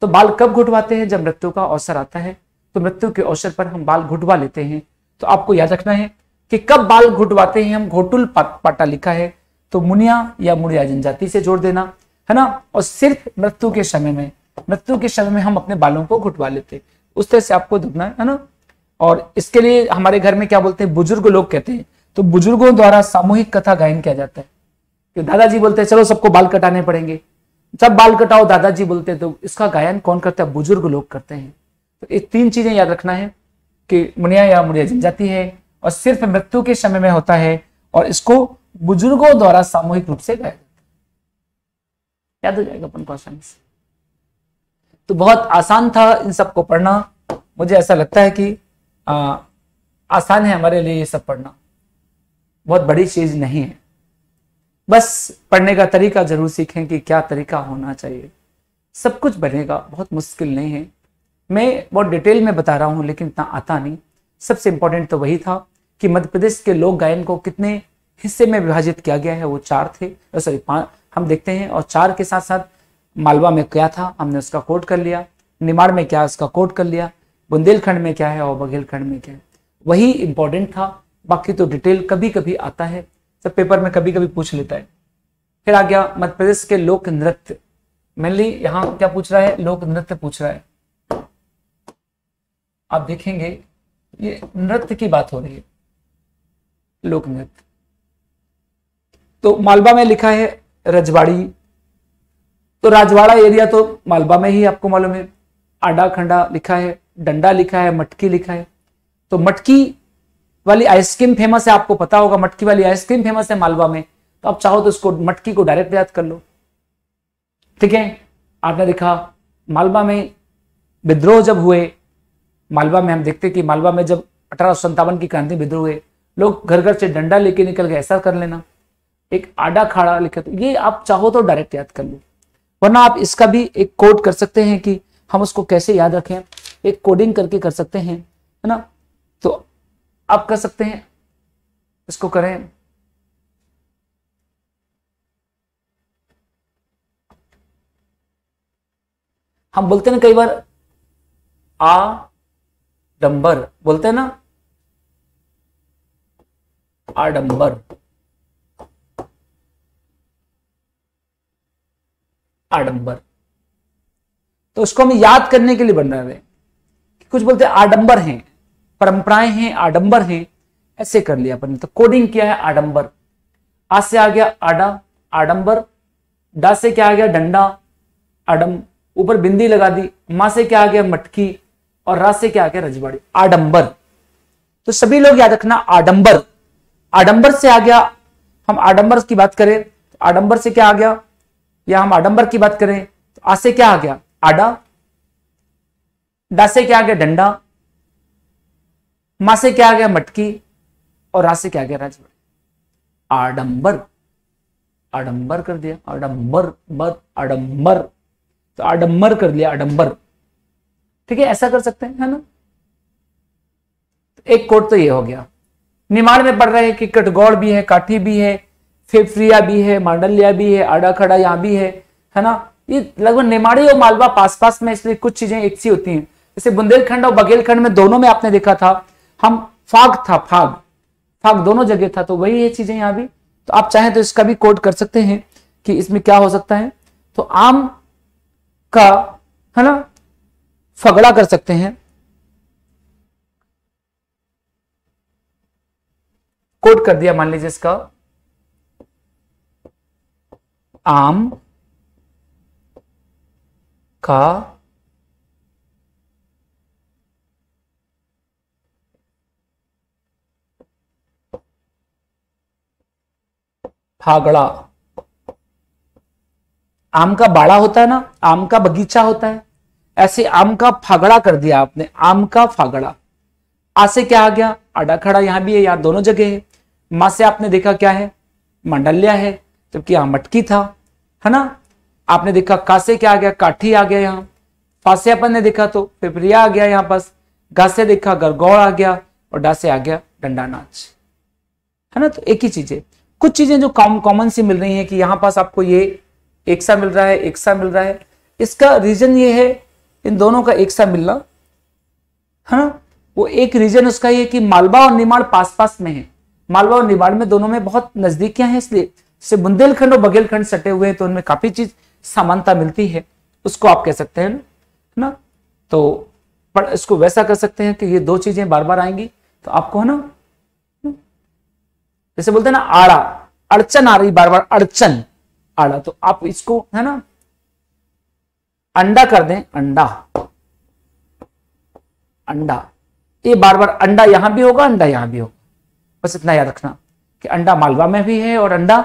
तो बाल कब घुटवाते हैं जब मृत्यु का अवसर आता है तो मृत्यु के अवसर पर हम बाल घुटवा लेते हैं तो आपको याद रखना है कि कब बाल घुटवाते हैं हम घोटुल पाटा लिखा है तो मुनिया या मुड़िया जनजाति से जोड़ देना है ना और सिर्फ मृत्यु के समय में मृत्यु के समय में हम अपने बालों को घुटवा लेते हैं उस तरह से आपको दुखना है ना और इसके लिए हमारे घर में क्या बोलते हैं बुजुर्ग लोग कहते हैं तो बुजुर्गों द्वारा सामूहिक कथा गायन किया जाता है कि दादाजी बोलते हैं चलो सबको बाल कटाने पड़ेंगे जब बाल कटाओ दादाजी बोलते हैं तो इसका गायन कौन करता है बुजुर्ग लोग करते हैं तो ये तीन चीजें याद रखना है कि मुनिया या मुनिया जनजाति है और सिर्फ मृत्यु के समय में होता है और इसको बुजुर्गों द्वारा सामूहिक रूप से गाया जाता है याद हो जाएगा अपन को आसानी से तो बहुत आसान था इन सबको पढ़ना मुझे ऐसा लगता है कि आ, आसान है हमारे लिए ये सब पढ़ना बहुत बड़ी चीज नहीं है बस पढ़ने का तरीका जरूर सीखें कि क्या तरीका होना चाहिए सब कुछ बनेगा बहुत मुश्किल नहीं है मैं बहुत डिटेल में बता रहा हूँ लेकिन इतना आता नहीं सबसे इम्पोर्टेंट तो वही था कि मध्य प्रदेश के लोक गायन को कितने हिस्से में विभाजित किया गया है वो चार थे सॉरी पाँच हम देखते हैं और चार के साथ साथ मालवा में क्या था हमने उसका कोट कर लिया निमाड़ में क्या है उसका कोट कर लिया बुंदेलखंड में क्या है और बघेलखंड में क्या है वही इंपॉर्टेंट था बाकी तो डिटेल कभी कभी आता है सब पेपर में कभी कभी पूछ लेता है फिर आ गया मध्य प्रदेश के लोक नृत्य मेनली यहाँ क्या पूछ रहा है लोक नृत्य पूछ रहा है आप देखेंगे ये नृत्य की बात हो रही है लोक नृत्य तो मालवा में लिखा है रजवाड़ी तो राजवाड़ा एरिया तो मालवा में ही आपको मालूम है आडा खंडा लिखा है डंडा लिखा है मटकी लिखा है तो मटकी वाली आइसक्रीम फेमस है आपको पता होगा मटकी वाली आइसक्रीम फेमस है मालवा में तो आप चाहो तो इसको मटकी को डायरेक्ट याद कर लो ठीक है आपने देखा मालवा में विद्रोह जब हुए मालवा में हम देखते कि मालवा में जब अठारह की क्रांति विद्रोह हुए लोग घर घर से डंडा लेके निकल गए ऐसा कर लेना एक आडा खाड़ा लिखा तो ये आप चाहो तो डायरेक्ट याद कर लो वरना आप इसका भी एक कोड कर सकते हैं कि हम उसको कैसे याद रखें एक कोडिंग करके कर सकते हैं है ना तो आप कर सकते हैं इसको करें हम बोलते ना कई बार आ डंबर बोलते हैं ना आडंबर आडंबर तो उसको हम याद करने के लिए बना रहे कि कुछ बोलते हैं आडंबर हैं परंपराएं हैं आडंबर हैं ऐसे कर लिया अपन तो कोडिंग किया है आडंबर आ से आ गया आडा आडंबर डा से क्या आ गया डंडा आडम ऊपर बिंदी लगा दी मां से क्या आ गया मटकी और रा से क्या आ गया रजवाड़ी आडंबर तो सभी लोग याद रखना आडंबर आडंबर से आ गया हम आडंबर की बात करें तो आडंबर से क्या आ गया या हम आडंबर की बात करें तो आ से क्या आ गया आडा डा से क्या आ गया डंडा मा से क्या आ गया मटकी और आ से क्या आ गया राज आडंबर आडंबर कर दिया आडंबर बर आडंबर तो आडंबर कर लिया आडंबर ठीक है ऐसा कर सकते हैं है ना तो एक कोट तो ये हो गया निमाड़ में पढ़ रहे हैं कि कटगौड़ भी है काठी भी है फेफरिया भी है मांडलिया भी है अड़ाखड़ा यहाँ भी है है ना ये लगभग नेमाड़ी और मालवा पास पास में इसलिए कुछ चीजें एक सी होती हैं जैसे बुंदेलखंड और बघेलखंड में दोनों में आपने देखा था हम फाग था फाग फाग दोनों जगह था तो वही ये चीजें यहाँ भी तो आप चाहें तो इसका भी कोट कर सकते हैं कि इसमें क्या हो सकता है तो आम का है ना फगड़ा कर सकते हैं कोट कर दिया मान लीजिए इसका आम का फागड़ा आम का बाड़ा होता है ना आम का बगीचा होता है ऐसे आम का फागड़ा कर दिया आपने आम का फागड़ा आ से क्या आ गया आडा खड़ा यहां भी है यहां दोनों जगह है मां से आपने देखा क्या है मांडल्या है जबकि यहां मटकी था है ना आपने देखा कासे क्या आ गया काठी आ गया यहाँ फासे अपन ने देखा तो पिपरिया आ गया यहाँ पास गासे देखा गरगौड़ आ गया और डासे आ गया डंडा नाच है ना तो एक ही चीज है कुछ चीजें जो कॉमन कॉमन सी मिल रही हैं कि यहाँ पास आपको ये एक सा मिल रहा है एक सा मिल रहा है इसका रीजन ये है इन दोनों का एक सा मिलना है ना वो एक रीजन उसका ये कि मालवा और निमाड़ पास पास में है मालवा और निमाड़ में दोनों में बहुत नजदीकियां हैं इसलिए से बुंदेलखंड और बघेलखंड सटे हुए हैं तो उनमें काफी चीज समानता मिलती है उसको आप कह सकते हैं ना तो पर इसको वैसा कर सकते हैं कि ये दो चीजें बार बार आएंगी तो आपको है ना जैसे बोलते हैं ना आड़ा अड़चन आ रही बार बार अड़चन आड़ा तो आप इसको है ना अंडा कर दें अंडा अंडा ये बार बार अंडा यहां भी होगा अंडा यहां भी होगा बस इतना याद रखना कि अंडा मालवा में भी है और अंडा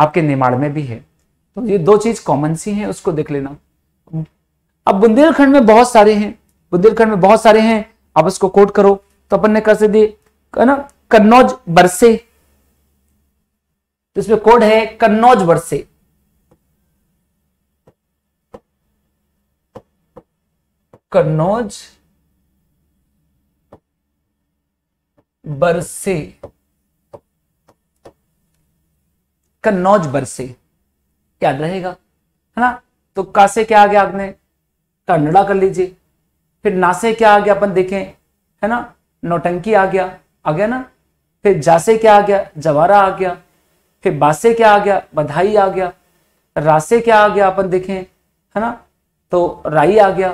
आपके निर्माण में भी है तो ये दो चीज कॉमन सी है उसको देख लेना अब बुंदेलखंड में बहुत सारे हैं बुंदेलखंड में बहुत सारे हैं आप उसको कोट करो तो अपन ने कैसे दिए ना कन्नौज बरसे तो इसमें कोड है कन्नौज बरसे कन्नौज बरसे कन्नौज बरसे क्या रहेगा है ना तो का से क्या आ गया आपने कन्नड़ा कर लीजिए फिर ना से क्या आ गया अपन देखें है ना नौटंकी आ गया आ गया ना फिर जा से क्या आ गया जवारा आ गया फिर बासे क्या आ गया बधाई आ गया रासे क्या आ गया अपन देखें है ना तो राई आ गया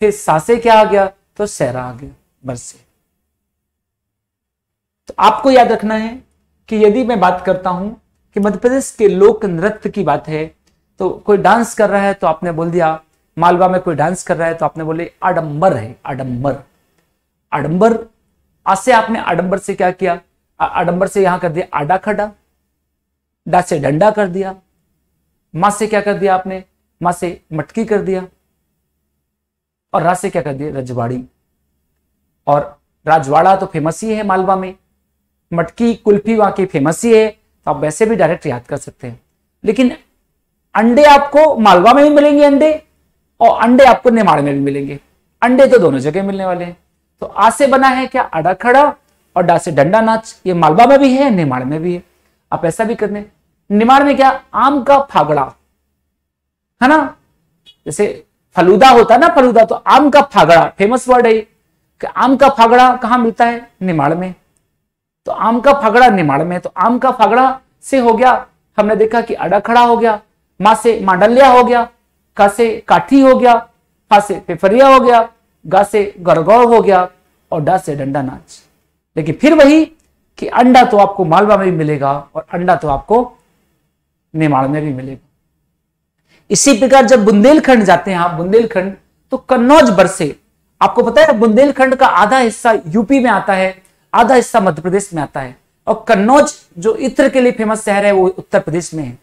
फिर सासे क्या आ गया तो सहरा आ गया बरसे तो आपको याद रखना है कि यदि मैं बात करता हूं कि मध्य प्रदेश के लोक नृत्य की बात है तो कोई डांस कर रहा है तो आपने बोल दिया मालवा में कोई डांस कर रहा है तो आपने बोले आडंबर है आडंबर आडंबर आज से आपने आडंबर से क्या किया आडंबर से यहां कर दिया आडा खडा डा से डंडा कर दिया मां से क्या कर दिया आपने मां से मटकी कर दिया और रा से क्या कर दिया रजवाड़ी और राजवाड़ा तो फेमस ही है मालवा में मटकी कुल्फी वहां की फेमस ही है तो आप वैसे भी डायरेक्ट याद कर सकते हैं लेकिन अंडे आपको मालवा में भी मिलेंगे अंडे और अंडे आपको निमाड़ में भी मिलेंगे अंडे तो दोनों जगह मिलने वाले हैं तो आ से बना है क्या अड़ा खड़ा और डा से डंडा नाच ये मालवा में भी है निमाड़ में भी है आप ऐसा भी कर निमाड़ में क्या आम का फागड़ा है ना जैसे फलूदा होता है ना फलूदा तो आम का फागड़ा फेमस वर्ड है आम का फागड़ा कहा मिलता है निमाड़ में तो आम का फगड़ा निमाड़ में तो आम का फगड़ा से हो गया हमने देखा कि अड़ा खड़ा हो गया मा से मांडल्या हो गया का से काठी हो गया फा से फेफरिया हो गया गा से गड़गौड़ हो गया और डा से डंडा नाच लेकिन फिर वही कि अंडा तो आपको मालवा में भी मिलेगा और अंडा तो आपको निमाड़ में भी मिलेगा इसी प्रकार जब बुंदेलखंड जाते हैं आप बुंदेलखंड तो कन्नौज बरसे आपको पता है बुंदेलखंड का आधा हिस्सा यूपी में आता है आधा हिस्सा मध्य प्रदेश में आता है और कन्नौज जो इत्र के लिए फेमस शहर है वो उत्तर प्रदेश में है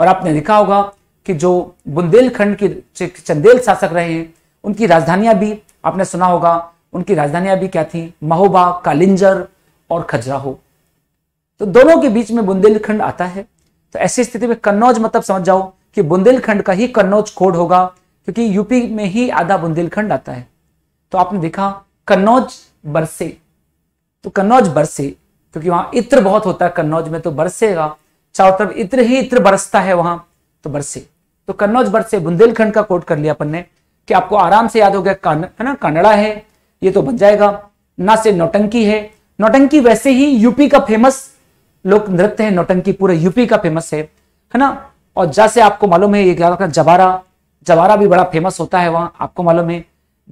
और आपने लिखा होगा कि जो बुंदेलखंड के चंदेल शासक रहे हैं उनकी राजधानियां भी आपने सुना होगा उनकी राजधानियां भी क्या थी महोबा कालिंजर और खजराहो तो दोनों के बीच में बुंदेलखंड आता है तो ऐसी स्थिति में कन्नौज मतलब समझ जाओ कि बुंदेलखंड का ही कन्नौज कोड होगा क्योंकि यूपी में ही आधा बुंदेलखंड आता है तो आपने देखा कन्नौज बरसे तो कन्नौज बरसे क्योंकि वहां इत्र बहुत होता है कन्नौज में तो बरसेगा चारों तरफ इत्र ही इत्र बरसता है वहां तो बरसे तो कन्नौज बरसे बुंदेलखंड का कोट कर लिया अपन ने कि आपको आराम से याद हो गया कान, है ना कानड़ा है ये तो बन जाएगा ना से नौटंकी है नौटंकी वैसे ही यूपी का फेमस लोक नृत्य है नौटंकी पूरे यूपी का फेमस है है ना और जैसे आपको मालूम है ये का जवारा जवारा भी बड़ा फेमस होता है वहां आपको मालूम है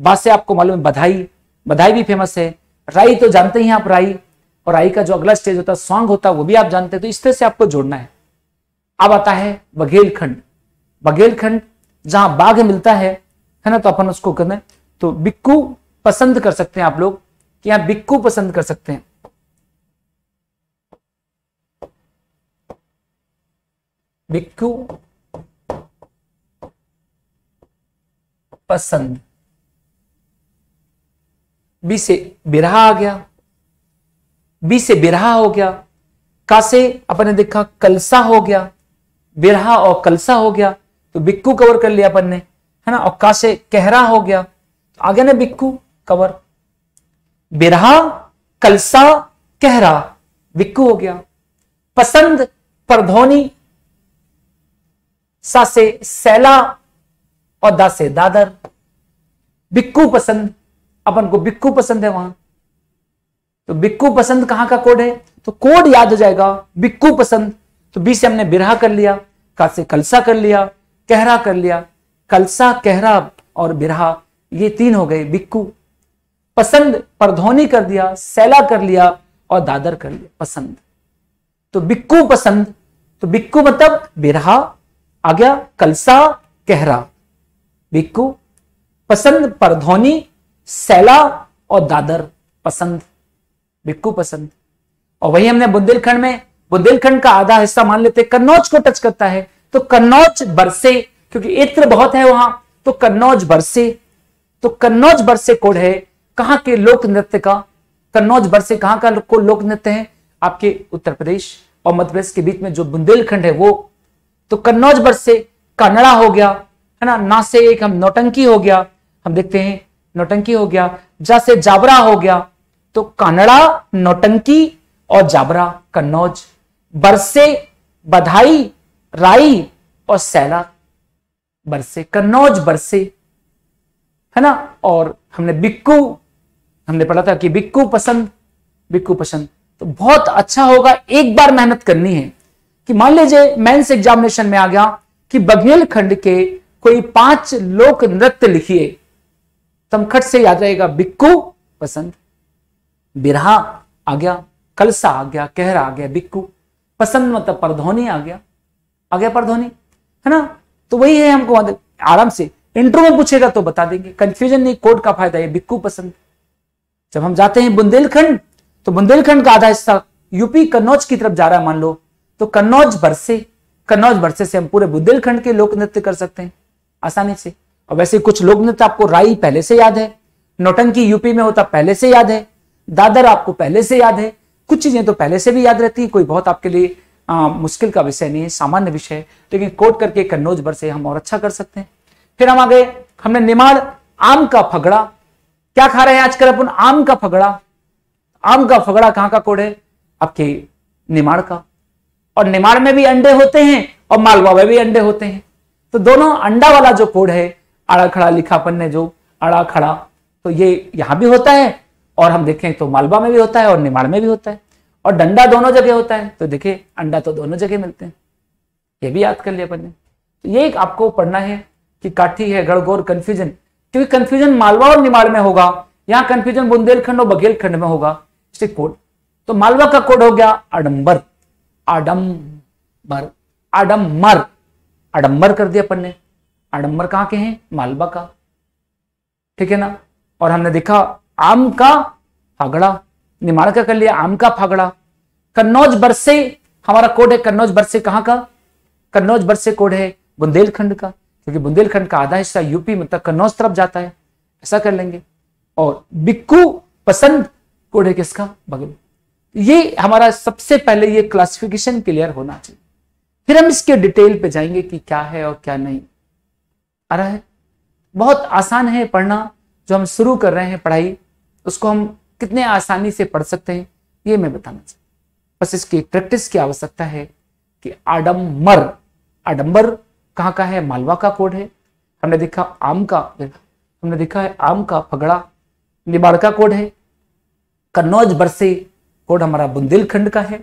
बात से आपको मालूम है बधाई बधाई भी फेमस है राई तो जानते ही आप राई और राई का जो अगला स्टेज होता है सॉन्ग होता है वो भी आप जानते हैं तो इस तरह से आपको जोड़ना है अब आता है बघेलखंड बघेलखंड जहां बाघ मिलता है है ना तो अपन उसको करना है तो बिक्कू पसंद कर सकते हैं आप लोग कि यहां बिक्कू पसंद कर सकते हैं बिक्कू पसंद बी से बिरा आ गया बी से बिरा हो गया का से अपन ने देखा कलसा हो गया बिरहा और कलसा हो गया तो बिक्कू कवर कर लिया अपन ने है ना और का से कहरा हो गया तो आ गया ना बिक्कू कवर बिरा कलसा कहरा बिक्कू हो गया पसंद परधोनी सा से सैला और दा से दादर बिक्कू पसंद अपन को बिक्कू पसंद है वहां तो बिक्कू पसंद कहां का कोड है तो कोड याद हो जाएगा बिक्कू पसंद तो बी से हमने बिरा कर लिया का से कलसा कर लिया कहरा कर लिया कलसा कहरा और बिरा ये तीन हो गए बिक्कू पसंद परधोनी कर दिया सैला कर लिया और दादर कर लिया पसंद तो बिक्कू पसंद तो बिक्कू मतलब बिरहा आ गया कलसा कहरा बिक्कू पसंद परधोनी सैला और दादर पसंद भिक्कू पसंद और वही हमने बुंदेलखंड में बुंदेलखंड का आधा हिस्सा मान लेते कन्नौज को टच करता है तो कन्नौज बरसे क्योंकि इत्र बहुत है वहां तो कन्नौज बरसे तो कन्नौज बरसे कोड है कहां के लोक नृत्य का कन्नौज बरसे कहाँ का लोक नृत्य है आपके उत्तर प्रदेश और मध्यप्रदेश के बीच में जो बुंदेलखंड है वो तो कन्नौज बरसे कन्नड़ा हो गया है ना ना से एक हम नौटंकी हो गया हम देखते हैं नौटंकी हो गया जैसे जाबरा हो गया तो कानड़ा नौटंकी और जाबरा कन्नौज बरसे बधाई राई और सैला बरसे कन्नौज बरसे है ना और हमने बिक्कू हमने पढ़ा था कि बिक्कू पसंद बिक्कू पसंद तो बहुत अच्छा होगा एक बार मेहनत करनी है कि मान लीजिए मेंस एग्जामिनेशन में आ गया कि खंड के कोई पांच लोक नृत्य लिखिए तमखट से याद रहेगा बिक्कू पसंद बिरहा आ गया कलसा आ गया कहरा आ गया बिक्कू पसंद मतलब परधोनी आ गया आ गया परधोनी है ना तो वही है हमको आराम से इंटरव्यू में पूछेगा तो बता देंगे कंफ्यूजन नहीं कोड का फायदा है बिक्कू पसंद जब हम जाते हैं बुंदेलखंड तो बुंदेलखंड का आधा हिस्सा यूपी कन्नौज की तरफ जा रहा है मान लो तो कन्नौज बरसे कन्नौज बरसे से हम पूरे बुंदेलखंड के लोक नृत्य कर सकते हैं आसानी से और वैसे कुछ लोग ने तो आपको राई पहले से याद है नोटंकी यूपी में होता तो पहले से याद है दादर आपको पहले से याद है कुछ चीजें तो पहले से भी याद रहती है कोई बहुत आपके लिए आ, मुश्किल का विषय नहीं है सामान्य विषय है लेकिन कोट करके कन्नौज भर से हम और अच्छा कर सकते हैं फिर हम आ गए हमने निमाड़ आम का फगड़ा क्या खा रहे हैं आजकल अपन आम का फगड़ा आम का फगड़ा कहाँ का कोड है आपके निमाड़ का और निमाड़ में भी अंडे होते हैं और मालवा में भी अंडे होते हैं तो दोनों अंडा वाला जो कोड है आड़ा खड़ा लिखापन ने जो अड़ा खड़ा तो ये यहां भी होता है और हम देखें तो मालवा में भी होता है और निमाड़ में भी होता है और डंडा दोनों जगह होता है तो देखिए अंडा तो दोनों जगह मिलते हैं ये भी याद कर लिया अपन ने तो ये एक आपको पढ़ना है कि काठी है गड़गोर कन्फ्यूजन क्योंकि कन्फ्यूजन मालवा और निमाड़ में होगा यहाँ कन्फ्यूजन बुंदेलखंड और बघेलखंड में होगा स्टिक कोड तो मालवा का कोड हो गया आडम्बर आडम्बर आडम्बर आडम्बर कर दिया अपन ने आडंबर कहां के हैं मालवा का ठीक है ना और हमने देखा आम का फागड़ा निमाड़ का कर लिया आम का फागड़ा कन्नौज बरसे हमारा कोड है कन्नौज बरसे कहां का कन्नौज बरसे कोड है बुंदेलखंड का क्योंकि बुंदेलखंड का आधा हिस्सा यूपी मतलब कन्नौज तरफ जाता है ऐसा कर लेंगे और बिक्कू पसंद कोड है किसका बगल ये हमारा सबसे पहले ये क्लासिफिकेशन क्लियर होना चाहिए फिर हम इसके डिटेल पे जाएंगे कि क्या है और क्या नहीं आ रहा है बहुत आसान है पढ़ना जो हम शुरू कर रहे हैं पढ़ाई उसको हम कितने आसानी से पढ़ सकते हैं ये मैं बताना चाहता बस इसकी प्रैक्टिस की आवश्यकता है कि आडम्बर आडम्बर कहाँ का है मालवा का कोड है हमने देखा आम का हमने देखा है आम का फगड़ा निबाड़ का कोड है कन्नौज बरसे कोड हमारा बुंदेलखंड का है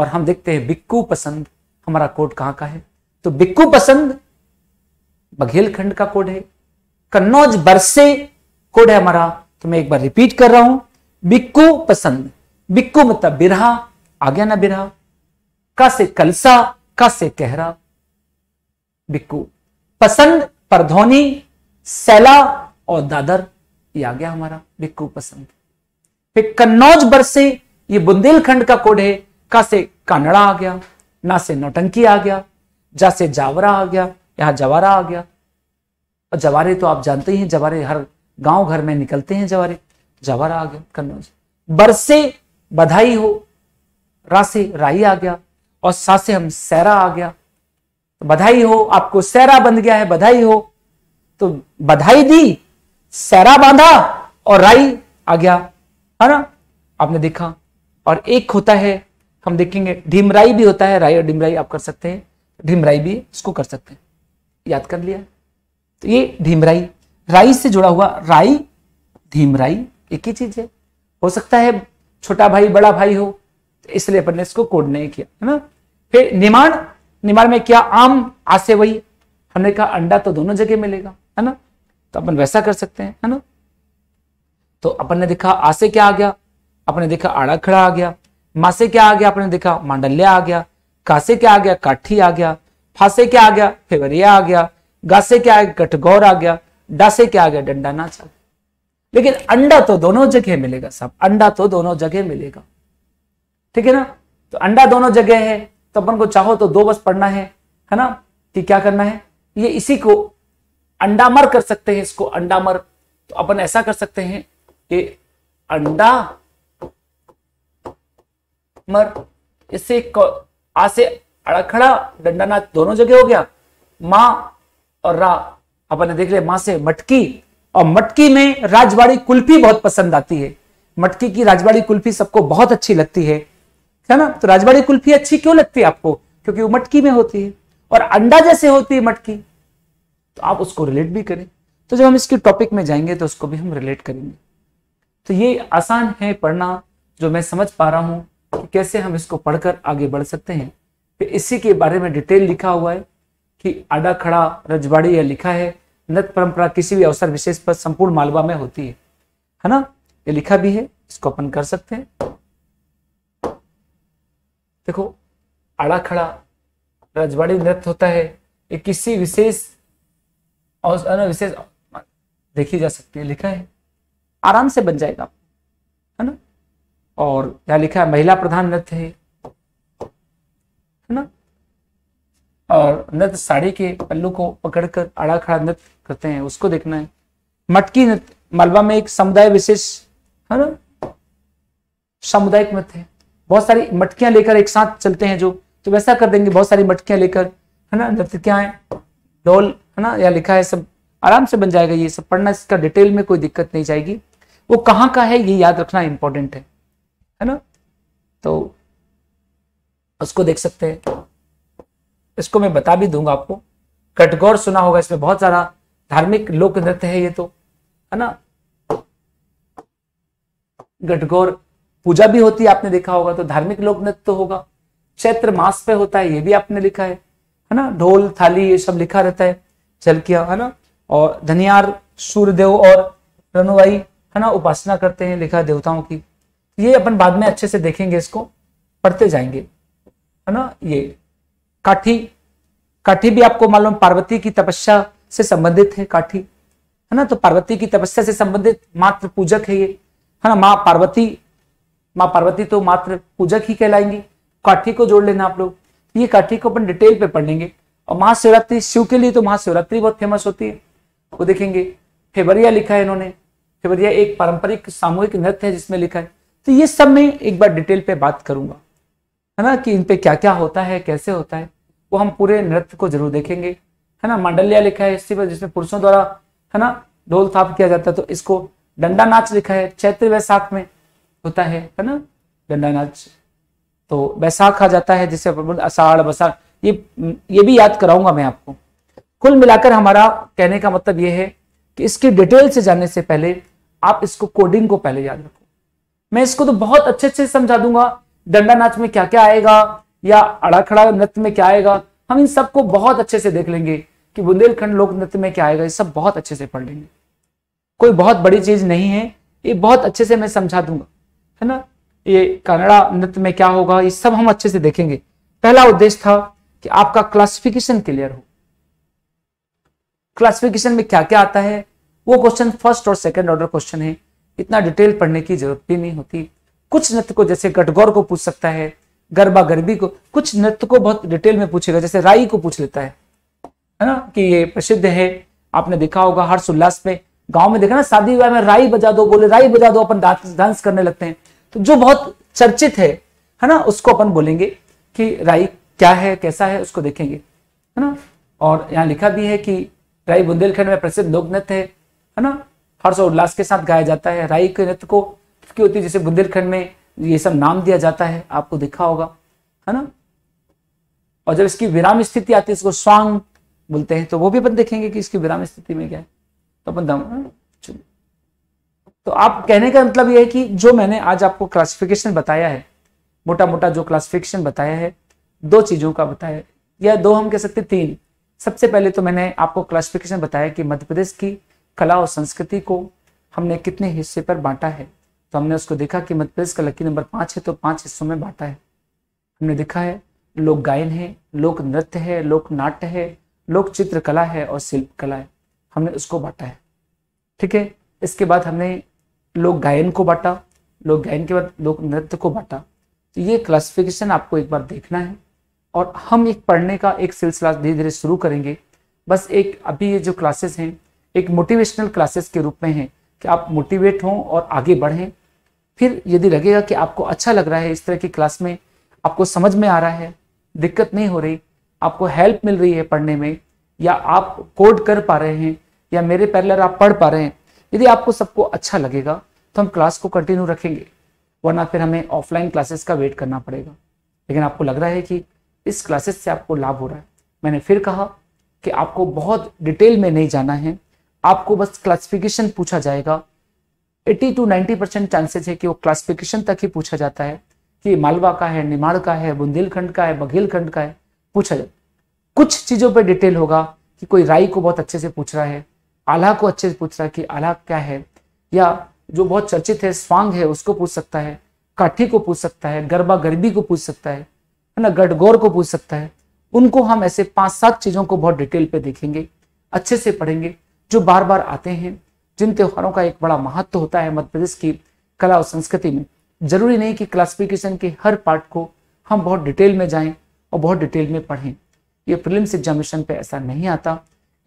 और हम देखते हैं बिक्कू पसंद हमारा कोड कहाँ का है तो बिक्कू पसंद बघेलखंड का कोड है कन्नौज बरसे कोड है हमारा तो मैं एक बार रिपीट कर रहा हूं बिक्कू पसंद बिक्कू मतलब बिरहा आ गया ना बिरहा का से कलसा का से कहरा बिक्कू पसंद परधोनी सैला और दादर ये आ गया हमारा बिक्कू पसंद फिर कन्नौज बरसे ये बुंदेलखंड का कोड है का से कानड़ा आ गया ना से नौटंकी आ गया जा से जावरा आ गया यहां जवारा आ गया और जवारे तो आप जानते ही हैं जवारे हर गांव घर में निकलते हैं जवारे जवारा आ गया कन्नौज बरसे बधाई हो रासे राई आ गया और सासे हम सैरा आ गया तो बधाई हो आपको सैरा बन गया है बधाई हो तो बधाई दी सैरा बांधा और राई आ गया है ना आपने देखा और एक होता है हम देखेंगे ढिमराई भी होता है राई और ढिमराई आप कर सकते हैं ढिमराई भी उसको कर सकते हैं याद कर लिया तो ये ढीमराई राई से जुड़ा हुआ राई धीमराई एक ही चीज है हो सकता है छोटा भाई बड़ा भाई हो तो इसलिए अपन ने इसको कोड नहीं किया है ना फिर निमाण निमाण में क्या आम आसे वही हमने कहा अंडा तो दोनों जगह मिलेगा है ना तो अपन वैसा कर सकते हैं है ना तो अपन ने देखा आसे क्या आ गया अपने देखा आड़ा खड़ा आ गया मासे क्या आ गया अपने देखा मांडल्या आ गया कासे क्या आ गया काठी आ गया फासे क्या आ गया फेवरिया आ गया गा से क्या है कठगौर आ गया डा से क्या आ गया डंडा नाच लेकिन अंडा तो दोनों जगह मिलेगा सब अंडा तो दोनों जगह मिलेगा ठीक है ना तो अंडा दोनों जगह है तो अपन को चाहो तो दो बस पढ़ना है है ना कि क्या करना है ये इसी को अंडामर कर सकते हैं इसको अंडामर तो अपन ऐसा कर सकते हैं कि अंडा मर इससे आ से अड़खड़ा नाच दोनों जगह हो गया मां और रा अपन ने देख लिया मां से मटकी और मटकी में राजवाड़ी कुल्फी बहुत पसंद आती है मटकी की राजवाड़ी कुल्फी सबको बहुत अच्छी लगती है है ना तो राजवाड़ी कुल्फी अच्छी क्यों लगती है आपको क्योंकि वो मटकी में होती है और अंडा जैसे होती है मटकी तो आप उसको रिलेट भी करें तो जब हम इसके टॉपिक में जाएंगे तो उसको भी हम रिलेट करेंगे तो ये आसान है पढ़ना जो मैं समझ पा रहा हूं कि कैसे हम इसको पढ़कर आगे बढ़ सकते हैं फिर इसी के बारे में डिटेल लिखा हुआ है कि आडा खड़ा रजवाड़ी यह लिखा है नृत्य परंपरा किसी भी अवसर विशेष पर संपूर्ण मालवा में होती है है ना ये लिखा भी है इसको अपन कर सकते हैं देखो आड़ा खड़ा रजवाड़ी नृत्य होता है ये किसी विशेष विशेष देखी जा सकती है लिखा है आराम से बन जाएगा है ना और यहाँ लिखा है महिला प्रधान नृत्य है ना और नृत्य साड़ी के पल्लू को पकड़कर आड़ा खड़ा नृत्य करते हैं उसको देखना है मटकी नृत्य मालवा में एक समुदाय विशेष है ना सामुदायिक नृत्य है बहुत सारी मटकियां लेकर एक साथ चलते हैं जो तो वैसा कर देंगे बहुत सारी मटकियां लेकर है ना नृत्यक्याएं डोल है ना या लिखा है सब आराम से बन जाएगा ये सब पढ़ना इसका डिटेल में कोई दिक्कत नहीं जाएगी वो कहाँ का है ये याद रखना इंपॉर्टेंट है है ना तो उसको देख सकते हैं इसको मैं बता भी दूंगा आपको कटगौर सुना होगा इसमें बहुत सारा धार्मिक लोक नृत्य है ये तो है ना गठगौर पूजा भी होती है आपने देखा होगा तो धार्मिक लोक नृत्य तो होगा चैत्र मास पे होता है ये भी आपने लिखा है है ना ढोल थाली ये सब लिखा रहता है झलकिया है ना और धनियार सूर्यदेव और रनुवाई है ना उपासना करते हैं लिखा देवताओं की ये अपन बाद में अच्छे से देखेंगे इसको पढ़ते जाएंगे है ना ये काठी काठी भी आपको मालूम पार्वती की तपस्या से संबंधित है काठी है ना तो पार्वती की तपस्या से संबंधित मात्र पूजक है ये है ना माँ पार्वती माँ पार्वती तो मात्र पूजक ही कहलाएंगे काठी को जोड़ लेना आप लोग ये काठी को अपन डिटेल पे पढ़ेंगे और महाशिवरात्रि शिव के लिए तो महाशिवरात्रि बहुत फेमस होती है वो देखेंगे फेवरिया लिखा है इन्होंने फेवरिया एक पारंपरिक सामूहिक नृत्य है जिसमें लिखा है तो ये सब मैं एक बार डिटेल पे बात करूंगा है ना कि इन पे क्या क्या होता है कैसे होता है वो हम पूरे नृत्य को जरूर देखेंगे है ना मंडलिया लिखा है इसी पर जिसमें पुरुषों द्वारा है ना ढोल थाप किया जाता है तो इसको डंडा नाच लिखा है चैत्र वैसाख में होता है है ना डंडा नाच तो वैशाख आ जाता है जिसे अषाढ़ बसाढ़ ये ये भी याद कराऊंगा मैं आपको कुल मिलाकर हमारा कहने का मतलब ये है कि इसकी डिटेल से जानने से पहले आप इसको कोडिंग को पहले याद रखो मैं इसको तो बहुत अच्छे अच्छे समझा दूंगा डंडा नाच में क्या क्या आएगा या अड़ाखड़ा नृत्य में क्या आएगा हम इन सबको बहुत अच्छे से देख लेंगे कि बुंदेलखंड लोक नृत्य में क्या आएगा ये सब बहुत अच्छे से पढ़ लेंगे कोई बहुत बड़ी चीज नहीं है ये बहुत अच्छे से मैं समझा दूंगा है ना ये कन्नड़ा नृत्य में क्या होगा ये सब हम अच्छे से देखेंगे पहला उद्देश्य था कि आपका क्लासिफिकेशन क्लियर हो क्लासिफिकेशन में क्या क्या आता है वो क्वेश्चन फर्स्ट और सेकेंड ऑर्डर क्वेश्चन है इतना डिटेल पढ़ने की जरूरत भी नहीं होती कुछ नृत्य को जैसे गटगौर को पूछ सकता है गरबा गरबी को कुछ नृत्य को बहुत डिटेल में पूछेगा जैसे राई को पूछ लेता है है ना कि ये प्रसिद्ध है आपने देखा होगा हर्ष उल्लास में गांव में देखा ना शादी विवाह में राई बजा दो बोले राई बजा दो अपन डांस करने लगते हैं तो जो बहुत चर्चित है है ना उसको अपन बोलेंगे कि राई क्या है कैसा है उसको देखेंगे है ना और यहाँ लिखा भी है कि राई बुंदेलखंड में प्रसिद्ध लोक नृत्य है है ना हर्ष और उल्लास के साथ गाया जाता है राई के नृत्य को की होती है जैसे बुंदेलखंड में ये सब नाम दिया जाता है आपको देखा होगा है ना और जब इसकी विराम स्थिति आती है इसको स्वांग बोलते हैं तो वो भी अपन देखेंगे कि इसकी विराम स्थिति में क्या है तो अपन दम हम्म, तो आप कहने का मतलब यह है कि जो मैंने आज आपको क्लासिफिकेशन बताया है मोटा मोटा जो क्लासिफिकेशन बताया है दो चीजों का बताया या दो हम कह सकते तीन सबसे पहले तो मैंने आपको क्लासिफिकेशन बताया कि मध्य प्रदेश की कला और संस्कृति को हमने कितने हिस्से पर बांटा है तो हमने उसको देखा कि मध्यप्रदेश का लकी नंबर पाँच है तो पाँच हिस्सों में बांटा है हमने देखा है लोक गायन है लोक नृत्य है लोक नाट्य है लोक चित्रकला है और शिल्प कला है हमने उसको बांटा है ठीक है इसके बाद हमने लोक गायन को बांटा लोक गायन के बाद लोक नृत्य को बांटा तो ये क्लासिफिकेशन आपको एक बार देखना है और हम एक पढ़ने का एक सिलसिला धीरे धीरे शुरू करेंगे बस एक अभी ये जो क्लासेस हैं एक मोटिवेशनल क्लासेस के रूप में हैं कि आप मोटिवेट हों और आगे बढ़ें फिर यदि लगेगा कि आपको अच्छा लग रहा है इस तरह की क्लास में आपको समझ में आ रहा है दिक्कत नहीं हो रही आपको हेल्प मिल रही है पढ़ने में या आप कोड कर पा रहे हैं या मेरे पैरलर आप पढ़ पा रहे हैं यदि आपको सबको अच्छा लगेगा तो हम क्लास को कंटिन्यू रखेंगे वरना फिर हमें ऑफलाइन क्लासेस का वेट करना पड़ेगा लेकिन आपको लग रहा है कि इस क्लासेस से आपको लाभ हो रहा है मैंने फिर कहा कि आपको बहुत डिटेल में नहीं जाना है आपको बस क्लासिफिकेशन पूछा जाएगा eighty two ninety percent chances है कि वो क्लासिफिकेशन तक ही पूछा जाता है कि मालवा का है निमाड़ का है बुंदेलखंड का है बघेलखंड का है पूछा जाता है कुछ चीजों पर डिटेल होगा कि कोई राई को बहुत अच्छे से पूछ रहा है आल्हा को अच्छे से पूछ रहा है कि आला क्या है या जो बहुत चर्चित है स्वांग है उसको पूछ सकता है काठी को पूछ सकता है गरबा गरबी को पूछ सकता है है ना गढ़गौर को पूछ सकता है उनको हम ऐसे पांच सात चीजों को बहुत डिटेल पे देखेंगे अच्छे से पढ़ेंगे जो बार बार आते हैं जिन त्योहारों का एक बड़ा महत्व होता है मध्य प्रदेश की कला और संस्कृति में जरूरी नहीं कि क्लासिफिकेशन के हर पार्ट को हम बहुत डिटेल में जाएं और बहुत डिटेल में पढ़ें ये प्रिलिम्स एग्जामिनेशन पे ऐसा नहीं आता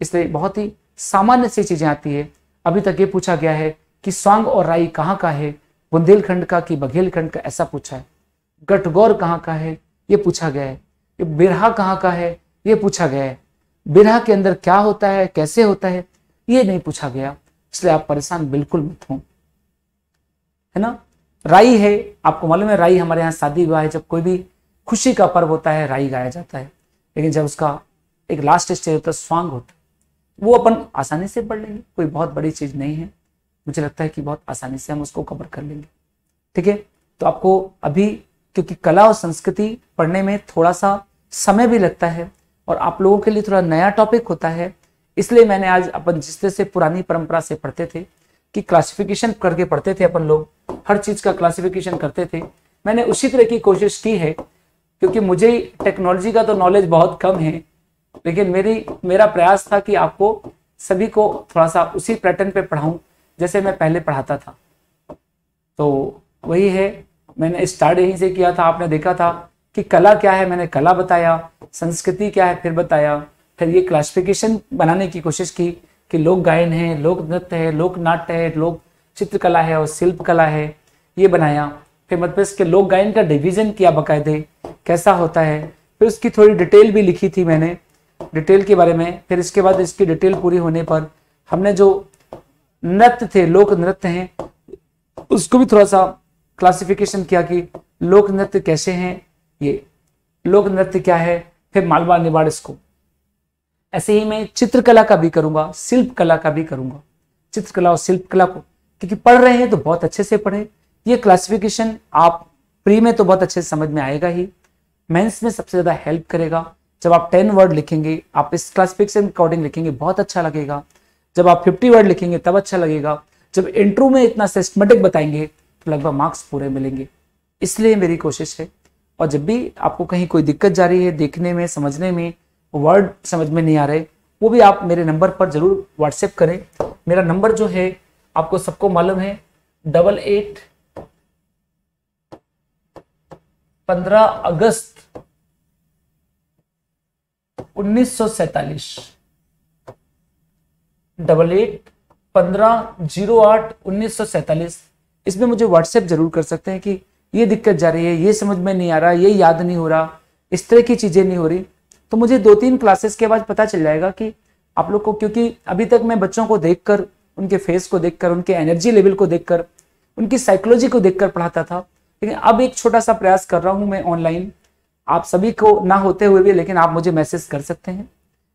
इसलिए बहुत ही सामान्य सी चीज़ें आती है अभी तक ये पूछा गया है कि स्वांग और राई कहाँ का है बुंदेलखंड का कि बघेलखंड का ऐसा पूछा है गठगौर कहाँ का है ये पूछा गया है ये बिरहा कहाँ का है ये पूछा गया है बिरहा के अंदर क्या होता है कैसे होता है ये नहीं पूछा गया इसलिए आप परेशान बिल्कुल मत हो है ना राई है आपको मालूम है राई हमारे यहाँ शादी विवाह है जब कोई भी खुशी का पर्व होता है राई गाया जाता है लेकिन जब उसका एक लास्ट स्टेज होता है स्वांग होता है वो अपन आसानी से पढ़ लेंगे कोई बहुत बड़ी चीज नहीं है मुझे लगता है कि बहुत आसानी से हम उसको कवर कर लेंगे ठीक है तो आपको अभी क्योंकि कला और संस्कृति पढ़ने में थोड़ा सा समय भी लगता है और आप लोगों के लिए थोड़ा नया टॉपिक होता है इसलिए मैंने आज अपन जिस तरह से पुरानी परंपरा से पढ़ते थे कि क्लासिफिकेशन करके पढ़ते थे अपन लोग हर चीज का क्लासिफिकेशन करते थे मैंने उसी तरह की कोशिश की है क्योंकि मुझे टेक्नोलॉजी का तो नॉलेज बहुत कम है लेकिन मेरी मेरा प्रयास था कि आपको सभी को थोड़ा सा उसी पैटर्न पे पढ़ाऊं जैसे मैं पहले पढ़ाता था तो वही है मैंने स्टार्ट यहीं से किया था आपने देखा था कि कला क्या है मैंने कला बताया संस्कृति क्या है फिर बताया फिर ये क्लासिफिकेशन बनाने की कोशिश की कि लोक गायन है लोक नृत्य है लोक नाट्य है लोक चित्रकला है और शिल्प कला है ये बनाया फिर मध्यप्रदेश मतलब के लोक गायन का डिवीजन किया बाकायदे कैसा होता है फिर उसकी थोड़ी डिटेल भी लिखी थी मैंने डिटेल के बारे में फिर इसके बाद इसकी डिटेल पूरी होने पर हमने जो नृत्य थे लोक नृत्य हैं उसको भी थोड़ा सा क्लासिफिकेशन किया कि लोक नृत्य कैसे हैं ये लोक नृत्य क्या है फिर मालवा निवाड़ इसको ऐसे ही मैं चित्रकला का भी करूंगा शिल्प कला का भी करूंगा चित्रकला और शिल्प कला को क्योंकि पढ़ रहे हैं तो बहुत अच्छे से पढ़े ये क्लासिफिकेशन आप प्री में तो बहुत अच्छे से समझ में आएगा ही मेंस में सबसे ज्यादा हेल्प करेगा जब आप टेन वर्ड लिखेंगे आप इस क्लासिफिकेशन अकॉर्डिंग लिखेंगे बहुत अच्छा लगेगा जब आप फिफ्टी वर्ड लिखेंगे तब अच्छा लगेगा जब इंटरव्यू में इतना सिस्टमेटिक बताएंगे तो लगभग मार्क्स पूरे मिलेंगे इसलिए मेरी कोशिश है और जब भी आपको कहीं कोई दिक्कत जा रही है देखने में समझने में वर्ड समझ में नहीं आ रहे वो भी आप मेरे नंबर पर ज़रूर व्हाट्सएप करें मेरा नंबर जो है आपको सबको मालूम है डबल एट पंद्रह अगस्त उन्नीस सौ सैतालीस डबल एट पंद्रह जीरो आठ उन्नीस सौ सैतालीस इसमें मुझे व्हाट्सएप जरूर कर सकते हैं कि ये दिक्कत जा रही है ये समझ में नहीं आ रहा ये याद नहीं हो रहा इस तरह की चीज़ें नहीं हो रही तो मुझे दो तीन क्लासेस के बाद पता चल जाएगा कि आप लोग को क्योंकि अभी तक मैं बच्चों को देखकर उनके फेस को देखकर उनके एनर्जी लेवल को देखकर उनकी साइकोलॉजी को देखकर पढ़ाता था लेकिन अब एक छोटा सा प्रयास कर रहा हूं मैं ऑनलाइन आप सभी को ना होते हुए भी लेकिन आप मुझे मैसेज कर सकते हैं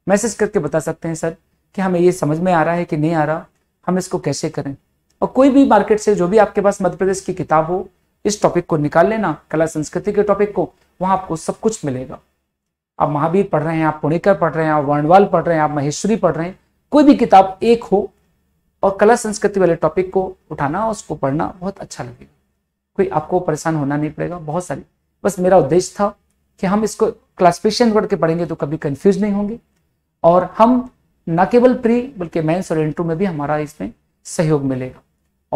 मैसेज करके बता सकते हैं सर कि हमें ये समझ में आ रहा है कि नहीं आ रहा हम इसको कैसे करें और कोई भी मार्केट से जो भी आपके पास मध्य प्रदेश की किताब हो इस टॉपिक को निकाल लेना कला संस्कृति के टॉपिक को वहां आपको सब कुछ मिलेगा आप महावीर पढ़ रहे हैं आप पुणिकर पढ़ रहे हैं आप वर्णवाल पढ़ रहे हैं आप महेश्वरी पढ़ रहे हैं कोई भी किताब एक हो और कला संस्कृति वाले टॉपिक को उठाना और उसको पढ़ना बहुत अच्छा लगेगा कोई आपको परेशान होना नहीं पड़ेगा बहुत सारी बस मेरा उद्देश्य था कि हम इसको क्लासिफिकेशन वर्ड के पढ़ेंगे तो कभी कंफ्यूज नहीं होंगे और हम न केवल प्री बल्कि मेन्स और इंटरू में भी हमारा इसमें सहयोग मिलेगा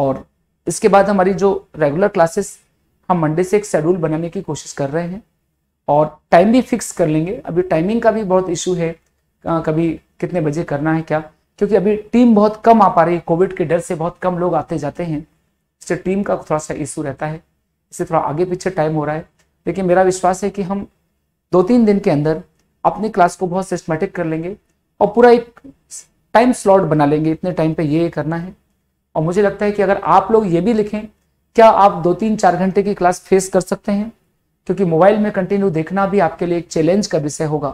और इसके बाद हमारी जो रेगुलर क्लासेस हम मंडे से एक शेड्यूल बनाने की कोशिश कर रहे हैं और टाइम भी फिक्स कर लेंगे अभी टाइमिंग का भी बहुत इशू है कभी कितने बजे करना है क्या क्योंकि अभी टीम बहुत कम आ पा रही है कोविड के डर से बहुत कम लोग आते जाते हैं इससे टीम का थोड़ा सा इशू रहता है इससे थोड़ा आगे पीछे टाइम हो रहा है लेकिन मेरा विश्वास है कि हम दो तीन दिन के अंदर अपनी क्लास को बहुत सिस्टमेटिक कर लेंगे और पूरा एक टाइम स्लॉट बना लेंगे इतने टाइम पर ये करना है और मुझे लगता है कि अगर आप लोग ये भी लिखें क्या आप दो तीन चार घंटे की क्लास फेस कर सकते हैं क्योंकि मोबाइल में कंटिन्यू देखना भी आपके लिए एक चैलेंज का विषय होगा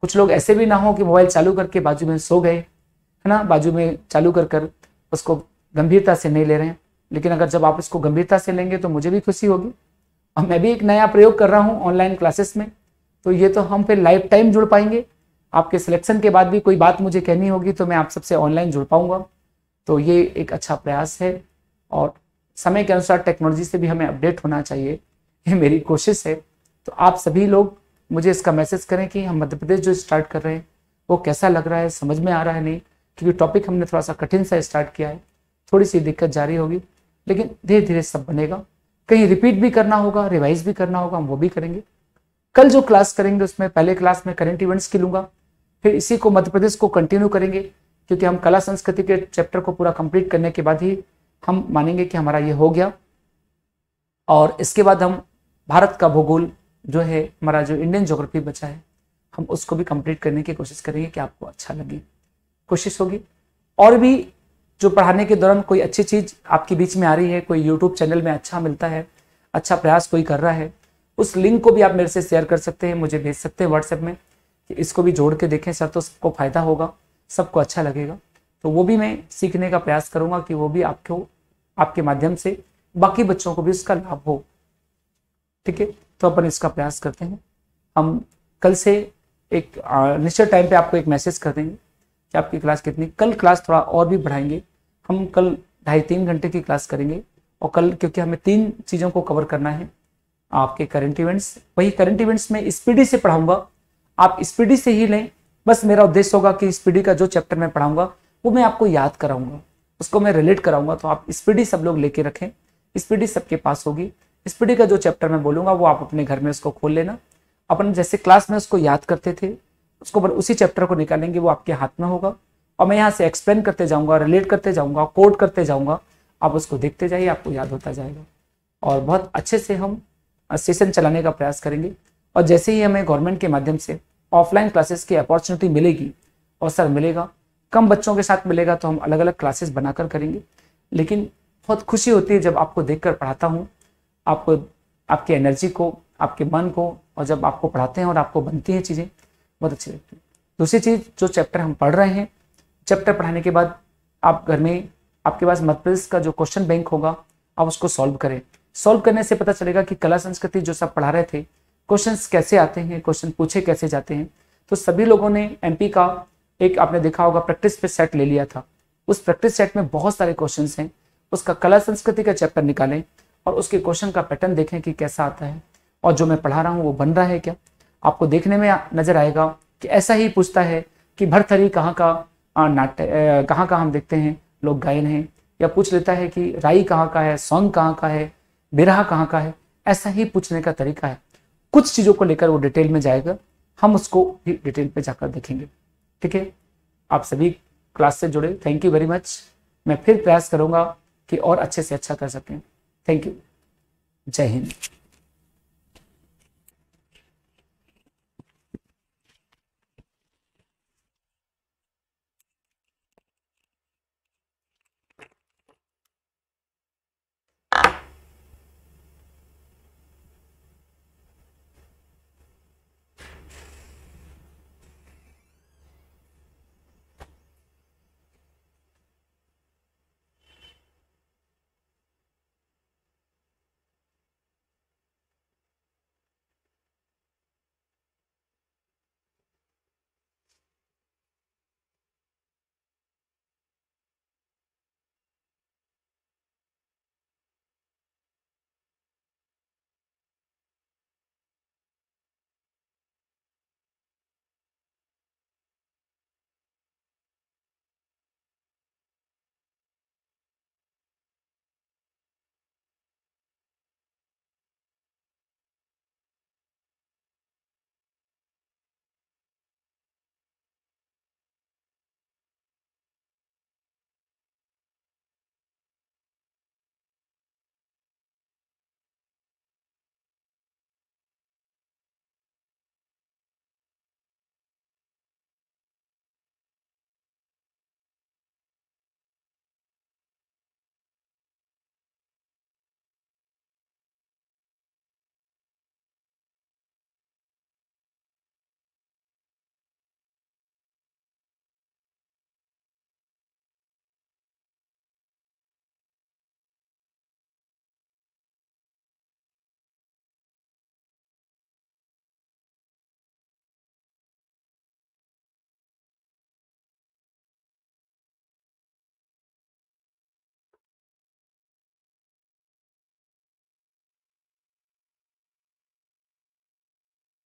कुछ लोग ऐसे भी ना हो कि मोबाइल चालू करके बाजू में सो गए है ना बाजू में चालू कर कर उसको गंभीरता से नहीं ले रहे हैं लेकिन अगर जब आप इसको गंभीरता से लेंगे तो मुझे भी खुशी होगी और मैं भी एक नया प्रयोग कर रहा हूँ ऑनलाइन क्लासेस में तो ये तो हम फिर लाइफ टाइम जुड़ पाएंगे आपके सिलेक्शन के बाद भी कोई बात मुझे कहनी होगी तो मैं आप सबसे ऑनलाइन जुड़ पाऊंगा तो ये एक अच्छा प्रयास है और समय के अनुसार टेक्नोलॉजी से भी हमें अपडेट होना चाहिए ये मेरी कोशिश है तो आप सभी लोग मुझे इसका मैसेज करें कि हम मध्य प्रदेश जो स्टार्ट कर रहे हैं वो कैसा लग रहा है समझ में आ रहा है नहीं क्योंकि टॉपिक हमने थोड़ा सा कठिन सा स्टार्ट किया है थोड़ी सी दिक्कत जारी होगी लेकिन धीरे धीरे सब बनेगा कहीं रिपीट भी करना होगा रिवाइज भी करना होगा हम वो भी करेंगे कल जो क्लास करेंगे उसमें पहले क्लास में करेंट इवेंट्स की लूंगा फिर इसी को मध्य प्रदेश को कंटिन्यू करेंगे क्योंकि हम कला संस्कृति के चैप्टर को पूरा कंप्लीट करने के बाद ही हम मानेंगे कि हमारा ये हो गया और इसके बाद हम भारत का भूगोल जो है हमारा जो इंडियन जोग्राफी बचा है हम उसको भी कंप्लीट करने की कोशिश करेंगे कि आपको अच्छा लगे कोशिश होगी और भी जो पढ़ाने के दौरान कोई अच्छी चीज़ आपके बीच में आ रही है कोई यूट्यूब चैनल में अच्छा मिलता है अच्छा प्रयास कोई कर रहा है उस लिंक को भी आप मेरे से शेयर कर सकते हैं मुझे भेज सकते हैं व्हाट्सएप में कि इसको भी जोड़ के देखें सर तो सबको फ़ायदा होगा सबको अच्छा लगेगा तो वो भी मैं सीखने का प्रयास करूँगा कि वो भी आपको आपके माध्यम से बाकी बच्चों को भी उसका लाभ हो ठीक है तो अपन इसका प्रयास करते हैं हम कल से एक निश्चित टाइम पे आपको एक मैसेज कर देंगे कि आपकी क्लास कितनी कल क्लास थोड़ा और भी बढ़ाएंगे हम कल ढाई तीन घंटे की क्लास करेंगे और कल क्योंकि हमें तीन चीज़ों को कवर करना है आपके करंट इवेंट्स वही करंट इवेंट्स में स्पीडी से पढ़ाऊंगा आप स्पीडी से ही लें बस मेरा उद्देश्य होगा कि स्पीडी का जो चैप्टर मैं पढ़ाऊंगा वो मैं आपको याद कराऊंगा उसको मैं रिलेट कराऊंगा तो आप स्पीडी सब लोग लेके रखें स्पीडी सबके पास होगी स्पीडी का जो चैप्टर मैं बोलूंगा वो आप अपने घर में उसको खोल लेना अपन जैसे क्लास में उसको याद करते थे उसको उसी चैप्टर को निकालेंगे वो आपके हाथ में होगा और मैं यहाँ से एक्सप्लेन करते जाऊँगा रिलेट करते जाऊँगा कोड करते जाऊँगा आप उसको देखते जाइए आपको याद होता जाएगा और बहुत अच्छे से हम सेशन चलाने का प्रयास करेंगे और जैसे ही हमें गवर्नमेंट के माध्यम से ऑफलाइन क्लासेस की अपॉर्चुनिटी मिलेगी और सर मिलेगा कम बच्चों के साथ मिलेगा तो हम अलग अलग क्लासेस बनाकर करेंगे लेकिन बहुत खुशी होती है जब आपको देखकर पढ़ाता हूँ आपको आपकी एनर्जी को आपके मन को और जब आपको पढ़ाते हैं और आपको बनती हैं चीज़ें बहुत अच्छी लगती है दूसरी चीज़ जो चैप्टर हम पढ़ रहे हैं चैप्टर पढ़ाने के बाद आप घर में आपके पास प्रदेश का जो क्वेश्चन बैंक होगा आप उसको सॉल्व करें सॉल्व करने से पता चलेगा कि कला संस्कृति जो सब पढ़ा रहे थे क्वेश्चन कैसे आते हैं क्वेश्चन पूछे कैसे जाते हैं तो सभी लोगों ने एम का एक आपने देखा होगा प्रैक्टिस पे सेट ले लिया था उस प्रैक्टिस सेट में बहुत सारे क्वेश्चन हैं उसका कला संस्कृति का चैप्टर निकालें और उसके क्वेश्चन का पैटर्न देखें कि कैसा आता है और जो मैं पढ़ा रहा हूँ वो बन रहा है क्या आपको देखने में नजर आएगा कि ऐसा ही पूछता है कि भरथरी कहाँ का नाट्य कहाँ का हम देखते हैं लोग गायन हैं या पूछ लेता है कि राई कहाँ का है सॉन्ग कहाँ का है बिरहा कहाँ का है ऐसा ही पूछने का तरीका है कुछ चीज़ों को लेकर वो डिटेल में जाएगा हम उसको भी डिटेल पे जाकर देखेंगे ठीक है आप सभी क्लास से जुड़े थैंक यू वेरी मच मैं फिर प्रयास करूँगा कि और अच्छे से अच्छा कर सकें थैंक यू जय हिंद